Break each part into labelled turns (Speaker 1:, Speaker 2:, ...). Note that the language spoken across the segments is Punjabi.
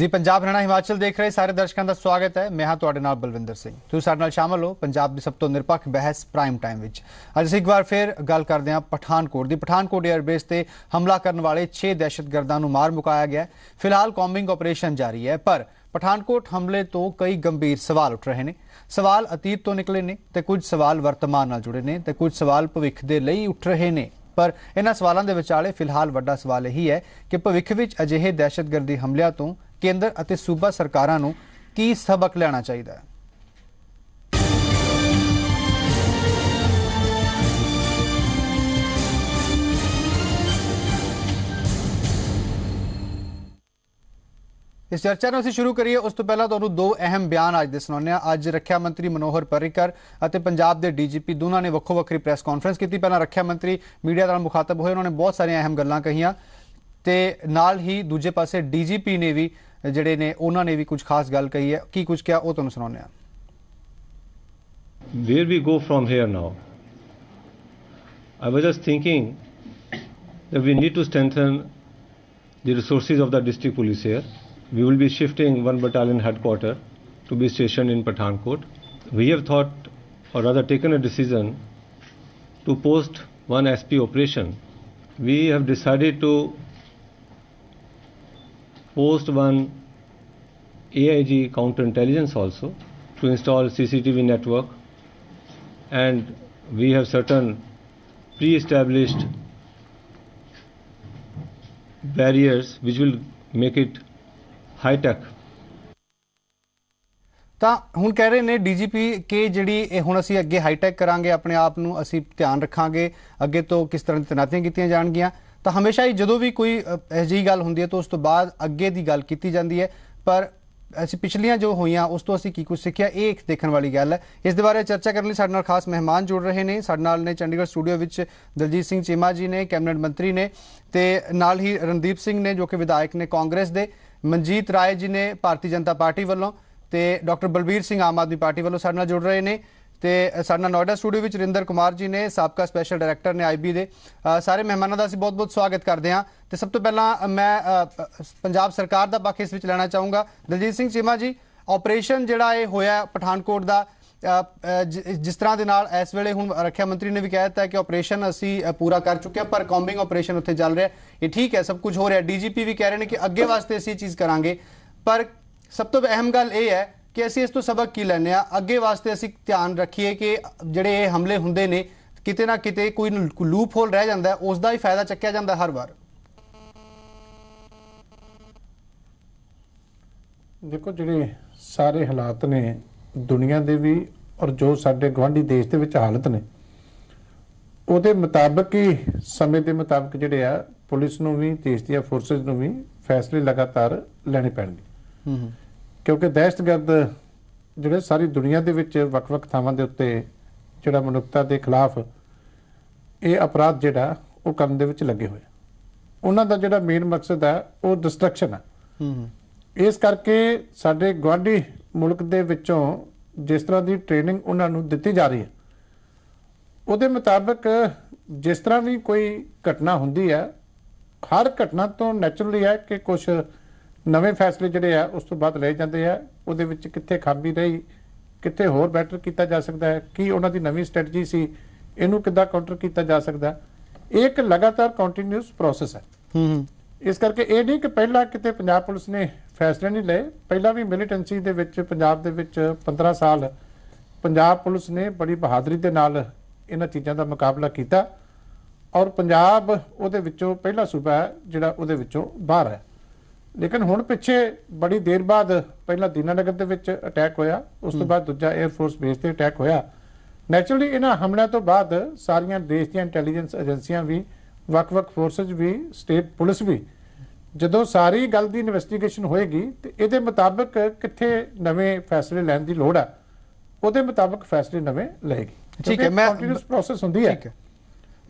Speaker 1: ਜੀ ਪੰਜਾਬ ਹਰਿਆਣਾ ਹਿਮਾਚਲ ਦੇਖ ਰਹੇ ਸਾਰੇ ਦਰਸ਼ਕਾਂ ਦਾ ਸਵਾਗਤ ਹੈ ਮੈਂ ਹਾਂ ਤੁਹਾਡੇ ਨਾਲ ਬਲਵਿੰਦਰ ਸਿੰਘ ਤੁਸੀਂ ਸਾਡੇ ਨਾਲ ਸ਼ਾਮਲ ਹੋ ਪੰਜਾਬ ਦੀ ਸਭ ਤੋਂ ਨਿਰਪੱਖ ਬਹਿਸ ਪ੍ਰਾਈਮ ਟਾਈਮ ਵਿੱਚ ਅੱਜ ਅਸੀਂ ਇੱਕ ਵਾਰ ਫਿਰ ਗੱਲ ਕਰਦੇ ਹਾਂ ਪਠਾਨਕੋਟ ਦੀ ਪਠਾਨਕੋਟ 에ਅਰਬੇਸ ਤੇ ਹਮਲਾ ਕਰਨ ਵਾਲੇ 6 ਦਹਿਸ਼ਤਗਰਦਾਂ ਨੂੰ ਮਾਰ ਮੁਕਾਇਆ ਗਿਆ ਫਿਲਹਾਲ ਕੌਮਿੰਗ ਆਪਰੇਸ਼ਨ ਜਾਰੀ ਹੈ ਪਰ ਪਠਾਨਕੋਟ ਹਮਲੇ ਤੋਂ ਕਈ ਗੰਭੀਰ ਸਵਾਲ ਉੱਠ ਰਹੇ ਨੇ ਸਵਾਲ ਅਤੀਤ ਤੋਂ ਨਿਕਲੇ ਨੇ ਤੇ ਕੁਝ ਸਵਾਲ ਵਰਤਮਾਨ ਨਾਲ ਜੁੜੇ ਨੇ ਤੇ ਕੁਝ ਸਵਾਲ ਭਵਿੱਖ ਦੇ ਲਈ ਉੱਠ ਰਹੇ ਨੇ ਪਰ ਇਹਨਾਂ ਸਵਾਲਾਂ ਦੇ ਵਿਚਾਲੇ ਫਿਲਹਾਲ ਵੱਡਾ ਸਵਾਲ ਹੀ ਹੈ ਕਿ ਭਵਿੱਖ ਵਿੱਚ ਅਜਿਹੇ ਦਹਿਸ਼ਤਗਰਦੀ ਹਮਲਿਆਂ ਤੋਂ ਕੇਂਦਰ ਅਤੇ ਸੂਬਾ ਸਰਕਾਰਾਂ ਨੂੰ ਕੀ ਸਬਕ ਲੈਣਾ ਚਾਹੀਦਾ ਹੈ ਇਸ ਚਰਚਾ ਨੂੰ ਅਸੀਂ ਸ਼ੁਰੂ ਕਰੀਏ ਉਸ ਤੋਂ ਪਹਿਲਾਂ ਤੁਹਾਨੂੰ ਦੋ ਅਹਿਮ ਬਿਆਨ ਅੱਜ ਦੇ ਸੁਣਾਉਂਦੇ ਆ ਅੱਜ ਰੱਖਿਆ ਮੰਤਰੀ ਮਨੋਹਰ ਪਰਿਕਰ ਅਤੇ ਪੰਜਾਬ ਦੇ ਡੀਜੀਪੀ ਦੋਨਾਂ ਨੇ ਵੱਖੋ ਵੱਖਰੀ ਪ੍ਰੈਸ ਕਾਨਫਰੰਸ ਕੀਤੀ ਪਹਿਲਾਂ ਰੱਖਿਆ ਮੰਤਰੀ ਮੀਡੀਆ ਨਾਲ ਮੁਖਾਤਬ ਹੋਏ ਉਹਨਾਂ ਨੇ ਬਹੁਤ ਸਾਰੀਆਂ ਅਹਿਮ ਗੱਲਾਂ ਕਹੀਆਂ ਤੇ ਨਾਲ ਹੀ ਦੂਜੇ ਪਾਸੇ ਡੀਜੀਪੀ ਨੇ ਵੀ जड़े ने उन्होंने भी कुछ खास गल कही है की कुछ किया तुम सुना
Speaker 2: where we go from here now I was just thinking we need to strengthen the resources of the district police here we will be shifting one battalion headquarter to be station in Pathankot we have thought or other taken a decision to post one S P operation we have decided to post one AIG counter intelligence also to install CCTV network and we have certain pre-established barriers which will make it
Speaker 3: high tech
Speaker 1: ਤਾਂ ਹੁਣ ਕਹਿ ਰਹੇ ਨੇ ਡੀਜੀਪੀ ਕਿ ਜਿਹੜੀ ਇਹ ਹੁਣ ਅਸੀਂ ਅੱਗੇ ਹਾਈਟੈਕ ਕਰਾਂਗੇ ਆਪਣੇ ਆਪ ਨੂੰ ਅਸੀਂ ਧਿਆਨ ਰੱਖਾਂਗੇ ਅੱਗੇ ਤੋਂ ਕਿਸ ਤਰ੍ਹਾਂ ਦੀ ਤਨਾਤੀਆਂ ਕੀਤੀਆਂ ਜਾਣਗੀਆਂ ਤਾਂ ਹਮੇਸ਼ਾ ਹੀ ਜਦੋਂ ਵੀ ਕੋਈ ਅਜਿਹੀ ਗੱਲ ਹੁੰਦੀ ਹੈ ਤਾਂ ਉਸ ਤੋਂ ਬਾਅਦ ਅੱਗੇ ਦੀ ਗੱਲ ਕੀਤੀ ਜਾਂਦੀ ਹੈ ਪਰ ਅਸੀਂ ਪਿਛਲੀਆਂ ਜੋ ਹੋਈਆਂ ਉਸ ਤੋਂ ਅਸੀਂ ਕੀ ਕੁਝ ਸਿੱਖਿਆ ਇਹ ਇੱਕ ਦੇਖਣ ਵਾਲੀ ਗੱਲ ਹੈ ਇਸ ਦੇ ਬਾਰੇ ਚਰਚਾ ਕਰਨ ਲਈ ਸਾਡੇ ਨਾਲ ਖਾਸ ਮਹਿਮਾਨ ਜੁੜ ਰਹੇ ਨੇ ਸਾਡੇ ਨਾਲ ਨੇ ਚੰਡੀਗੜ੍ਹ ਸਟੂਡੀਓ ਵਿੱਚ ਦਲਜੀਤ ਸਿੰਘ ਚੀਮਾ ਜੀ ਨੇ ਕੈਬਨਿਟ ਮੰਤਰੀ ਨੇ ਤੇ ਨਾਲ ਹੀ ਰਣਦੀਪ ਸਿੰਘ ਨੇ ਜੋ ਕਿ ਵਿਧਾਇਕ ਨੇ ਕਾਂਗਰਸ ਦੇ ਮਨਜੀਤ ਰਾਏ ਜੀ ਨੇ ਭਾਰਤੀ ਜਨਤਾ ਪਾਰਟੀ ਵੱਲੋਂ ਤੇ ਡਾਕਟਰ ਬਲਬੀਰ ਸਿੰਘ ਆਮ ਆਦਮੀ ਪਾਰਟੀ ਵੱਲੋਂ ਸਾਡੇ ਨਾਲ ਜੁੜ ਰਹੇ ਨੇ ਤੇ ਸਾਡਾ ਨੋਇਡਾ ਸਟੂਡੀਓ ਵਿੱਚ ਰਿੰਦਰ ਕੁਮਾਰ ਜੀ ਨੇ ਸਾਬਕਾ ਸਪੈਸ਼ਲ ਡਾਇਰੈਕਟਰ ਨੇ ਆਈਬੀ ਦੇ ਸਾਰੇ ਮਹਿਮਾਨਾਂ ਦਾ ਅਸੀਂ ਬਹੁਤ-ਬਹੁਤ ਸਵਾਗਤ ਕਰਦੇ ਹਾਂ ਤੇ ਸਭ ਤੋਂ ਪਹਿਲਾਂ ਮੈਂ ਪੰਜਾਬ ਸਰਕਾਰ ਦਾ ਪੱਖ ਇਸ ਵਿੱਚ ਲੈਣਾ ਚਾਹੂੰਗਾ ਦਲਜੀਤ ਸਿੰਘ ਚੀਮਾ ਜੀ ਆਪਰੇਸ਼ਨ ਜਿਹੜਾ ਇਹ ਹੋਇਆ ਪਠਾਨਕੋਟ ਦਾ ਜਿਸ ਤਰ੍ਹਾਂ ਦੇ ਨਾਲ ਇਸ ਵੇਲੇ ਹੁਣ ਰੱਖਿਆ ਮੰਤਰੀ ਨੇ ਵੀ ਕਿਹਾ ਦਿੱਤਾ ਕਿ ਆਪਰੇਸ਼ਨ ਅਸੀਂ ਪੂਰਾ ਕਰ ਚੁੱਕੇ ਹਾਂ ਪਰ ਕੰਬਿੰਗ ਆਪਰੇਸ਼ਨ ਉੱਥੇ ਚੱਲ ਰਿਹਾ ਇਹ ਠੀਕ ਹੈ ਸਭ ਕੁਝ ਹੋ ਰਿਹਾ ਡੀਜੀਪੀ ਵੀ ਕਹਿ ਰਹੇ ਨੇ ਕਿ ਅੱਗੇ ਵਾਸਤੇ ਅਸੀਂ ਇਹ ਚੀਜ਼ ਕਰਾਂਗੇ ਪਰ ਸਭ ਤੋਂ ਅਹਿਮ ਗੱਲ ਇਹ ਹੈ ਕਿ ਅਸੀਂ ਇਸ ਤੋਂ ਸਬਕ ਕੀ ਲੈਣੇ ਆ ਅੱਗੇ ਵਾਸਤੇ ਅਸੀਂ ਧਿਆਨ ਰੱਖੀਏ ਕਿ ਜਿਹੜੇ ਇਹ ਹਮਲੇ ਹੁੰਦੇ ਨੇ ਕਿਤੇ ਨਾ ਕਿਤੇ ਕੋਈ ਲੂਪ ਹੋਲ ਰਹਿ ਜਾਂਦਾ ਉਸ ਦਾ ਹੀ ਫਾਇਦਾ ਚੱਕਿਆ ਜਾਂਦਾ ਹਰ ਵਾਰ
Speaker 3: ਦੇਖੋ ਜਿਹੜੇ ਸਾਰੇ ਹਾਲਾਤ ਨੇ ਦੁਨੀਆ ਦੇ ਵੀ ਔਰ ਜੋ ਸਾਡੇ ਗਵਾਂਢੀ ਦੇਸ਼ ਦੇ ਵਿੱਚ ਹਾਲਤ ਨੇ ਉਹਦੇ ਮੁਤਾਬਕ ਹੀ ਸਮੇਂ ਦੇ ਮੁਤਾਬਕ ਜਿਹੜੇ ਆ ਪੁਲਿਸ ਨੂੰ ਵੀ ਦੇਸ਼ ਦੀਆਂ ਫੋਰਸਸ ਨੂੰ ਵੀ ਫੈਸਲੇ ਲਗਾਤਾਰ ਲੈਣੇ ਪੈਣਗੇ ਹੂੰ ਹੂੰ ਕਿਉਂਕਿ ਦਹਿਸ਼ਤਗਰਦ ਜਿਹੜੇ ਸਾਰੀ ਦੁਨੀਆ ਦੇ ਵਿੱਚ ਵੱਖ-ਵੱਖ ਥਾਵਾਂ ਦੇ ਉੱਤੇ ਜਿਹੜਾ ਮਨੁੱਖਤਾ ਦੇ ਖਿਲਾਫ ਇਹ ਅਪਰਾਧ ਜਿਹੜਾ ਉਹ ਕਰਨ ਦੇ ਵਿੱਚ ਲੱਗੇ ਹੋਏ ਉਹਨਾਂ ਦਾ ਜਿਹੜਾ ਮੇਨ ਮਕਸਦ ਹੈ ਉਹ ਡਿਸਟਰਕਸ਼ਨ ਹੈ ਇਸ ਕਰਕੇ ਸਾਡੇ ਗਵਾਂਢੀ ਮੁਲਕ ਦੇ ਵਿੱਚੋਂ ਜਿਸ ਤਰ੍ਹਾਂ ਦੀ ਟ੍ਰੇਨਿੰਗ ਉਹਨਾਂ ਨੂੰ ਦਿੱਤੀ ਜਾ ਰਹੀ ਹੈ ਉਹਦੇ ਮੁਤਾਬਕ ਜਿਸ ਤਰ੍ਹਾਂ ਵੀ ਕੋਈ ਘਟਨਾ ਹੁੰਦੀ ਹੈ ਹਰ ਘਟਨਾ ਤੋਂ ਨੇਚਰਲੀ ਹੈ ਕਿ ਕੁਝ ਨਵੇਂ ਫੈਸਲੇ ਜਿਹੜੇ ਆ ਉਸ ਤੋਂ ਬਾਅਦ ਲਏ ਜਾਂਦੇ ਆ ਉਹਦੇ ਵਿੱਚ ਕਿੱਥੇ ਖਾਮੀ ਰਹੀ ਕਿੱਥੇ ਹੋਰ ਬੈਟਰ ਕੀਤਾ ਜਾ ਸਕਦਾ ਹੈ ਕੀ ਉਹਨਾਂ ਦੀ ਨਵੀਂ ਸਟ੍ਰੈਟਜੀ ਸੀ ਇਹਨੂੰ ਕਿੱਦਾਂ ਕਾਊਂਟਰ ਕੀਤਾ ਜਾ ਸਕਦਾ ਇੱਕ ਲਗਾਤਾਰ ਕੰਟੀਨਿਊਸ ਪ੍ਰੋਸੈਸ ਹੈ ਹੂੰ ਇਸ ਕਰਕੇ ਇਹ ਨਹੀਂ ਕਿ ਪਹਿਲਾਂ ਕਿਤੇ ਪੰਜਾਬ ਪੁਲਿਸ ਨੇ ਫੈਸਲੇ ਨਹੀਂ ਲਏ ਪਹਿਲਾਂ ਵੀ ਮਿਲੀਟੈਂਸੀ ਦੇ ਵਿੱਚ ਪੰਜਾਬ ਦੇ ਵਿੱਚ 15 ਸਾਲ ਪੰਜਾਬ ਪੁਲਿਸ ਨੇ ਬੜੀ ਬਹਾਦਰੀ ਦੇ ਨਾਲ ਇਹਨਾਂ ਚੀਜ਼ਾਂ ਦਾ ਮੁਕਾਬਲਾ ਕੀਤਾ ਔਰ ਪੰਜਾਬ ਉਹਦੇ ਵਿੱਚੋਂ ਪਹਿਲਾ ਸੂਬਾ ਹੈ ਜਿਹੜਾ ਉਹਦੇ ਵਿੱਚੋਂ ਬਾਹਰ ਹੈ ਲੇਕਿਨ ਹੁਣ ਪਿੱਛੇ ਬੜੀ ਦੇਰ ਬਾਅਦ ਪਹਿਲਾਂ ਦੀਨਾਨਗਰ ਦੇ ਵਿੱਚ ਅਟੈਕ ਹੋਇਆ ਉਸ ਤੋਂ ਬਾਅਦ ਦੂਜਾ 에ਅਰ ਫੋਰਸ ਬੇਸ ਤੇ ਅਟੈਕ ਹੋਇਆ ਨੇਚਰਲੀ ਇਹਨਾਂ ਹਮਲਿਆਂ ਤੋਂ ਬਾਅਦ ਸਾਰੀਆਂ ਦੇਸ਼ ਦੀਆਂ ਇੰਟੈਲੀਜੈਂਸ ਏਜੰਸੀਆਂ ਵੀ ਵੱਖ-ਵੱਖ ਫੋਰਸਸ ਵੀ ਸਟੇਟ ਪੁਲਿਸ ਵੀ ਜਦੋਂ ਸਾਰੀ ਗੱਲ ਦੀ ਇਨਵੈਸਟੀਗੇਸ਼ਨ ਹੋਏਗੀ ਤੇ ਇਹਦੇ ਮੁਤਾਬਕ ਕਿੱਥੇ ਨਵੇਂ ਫੈਸਲੇ ਲੈਣ ਦੀ ਲੋੜ ਆ ਉਹਦੇ ਮੁਤਾਬਕ ਫੈਸਲੇ ਨਵੇਂ ਲਏਗੀ ਠੀਕ ਹੈ ਮੈਂ ਕੰਟੀਨਿਊਸ ਪ੍ਰੋਸੈਸ ਹੁੰਦੀ ਹੈ ਠੀਕ ਹੈ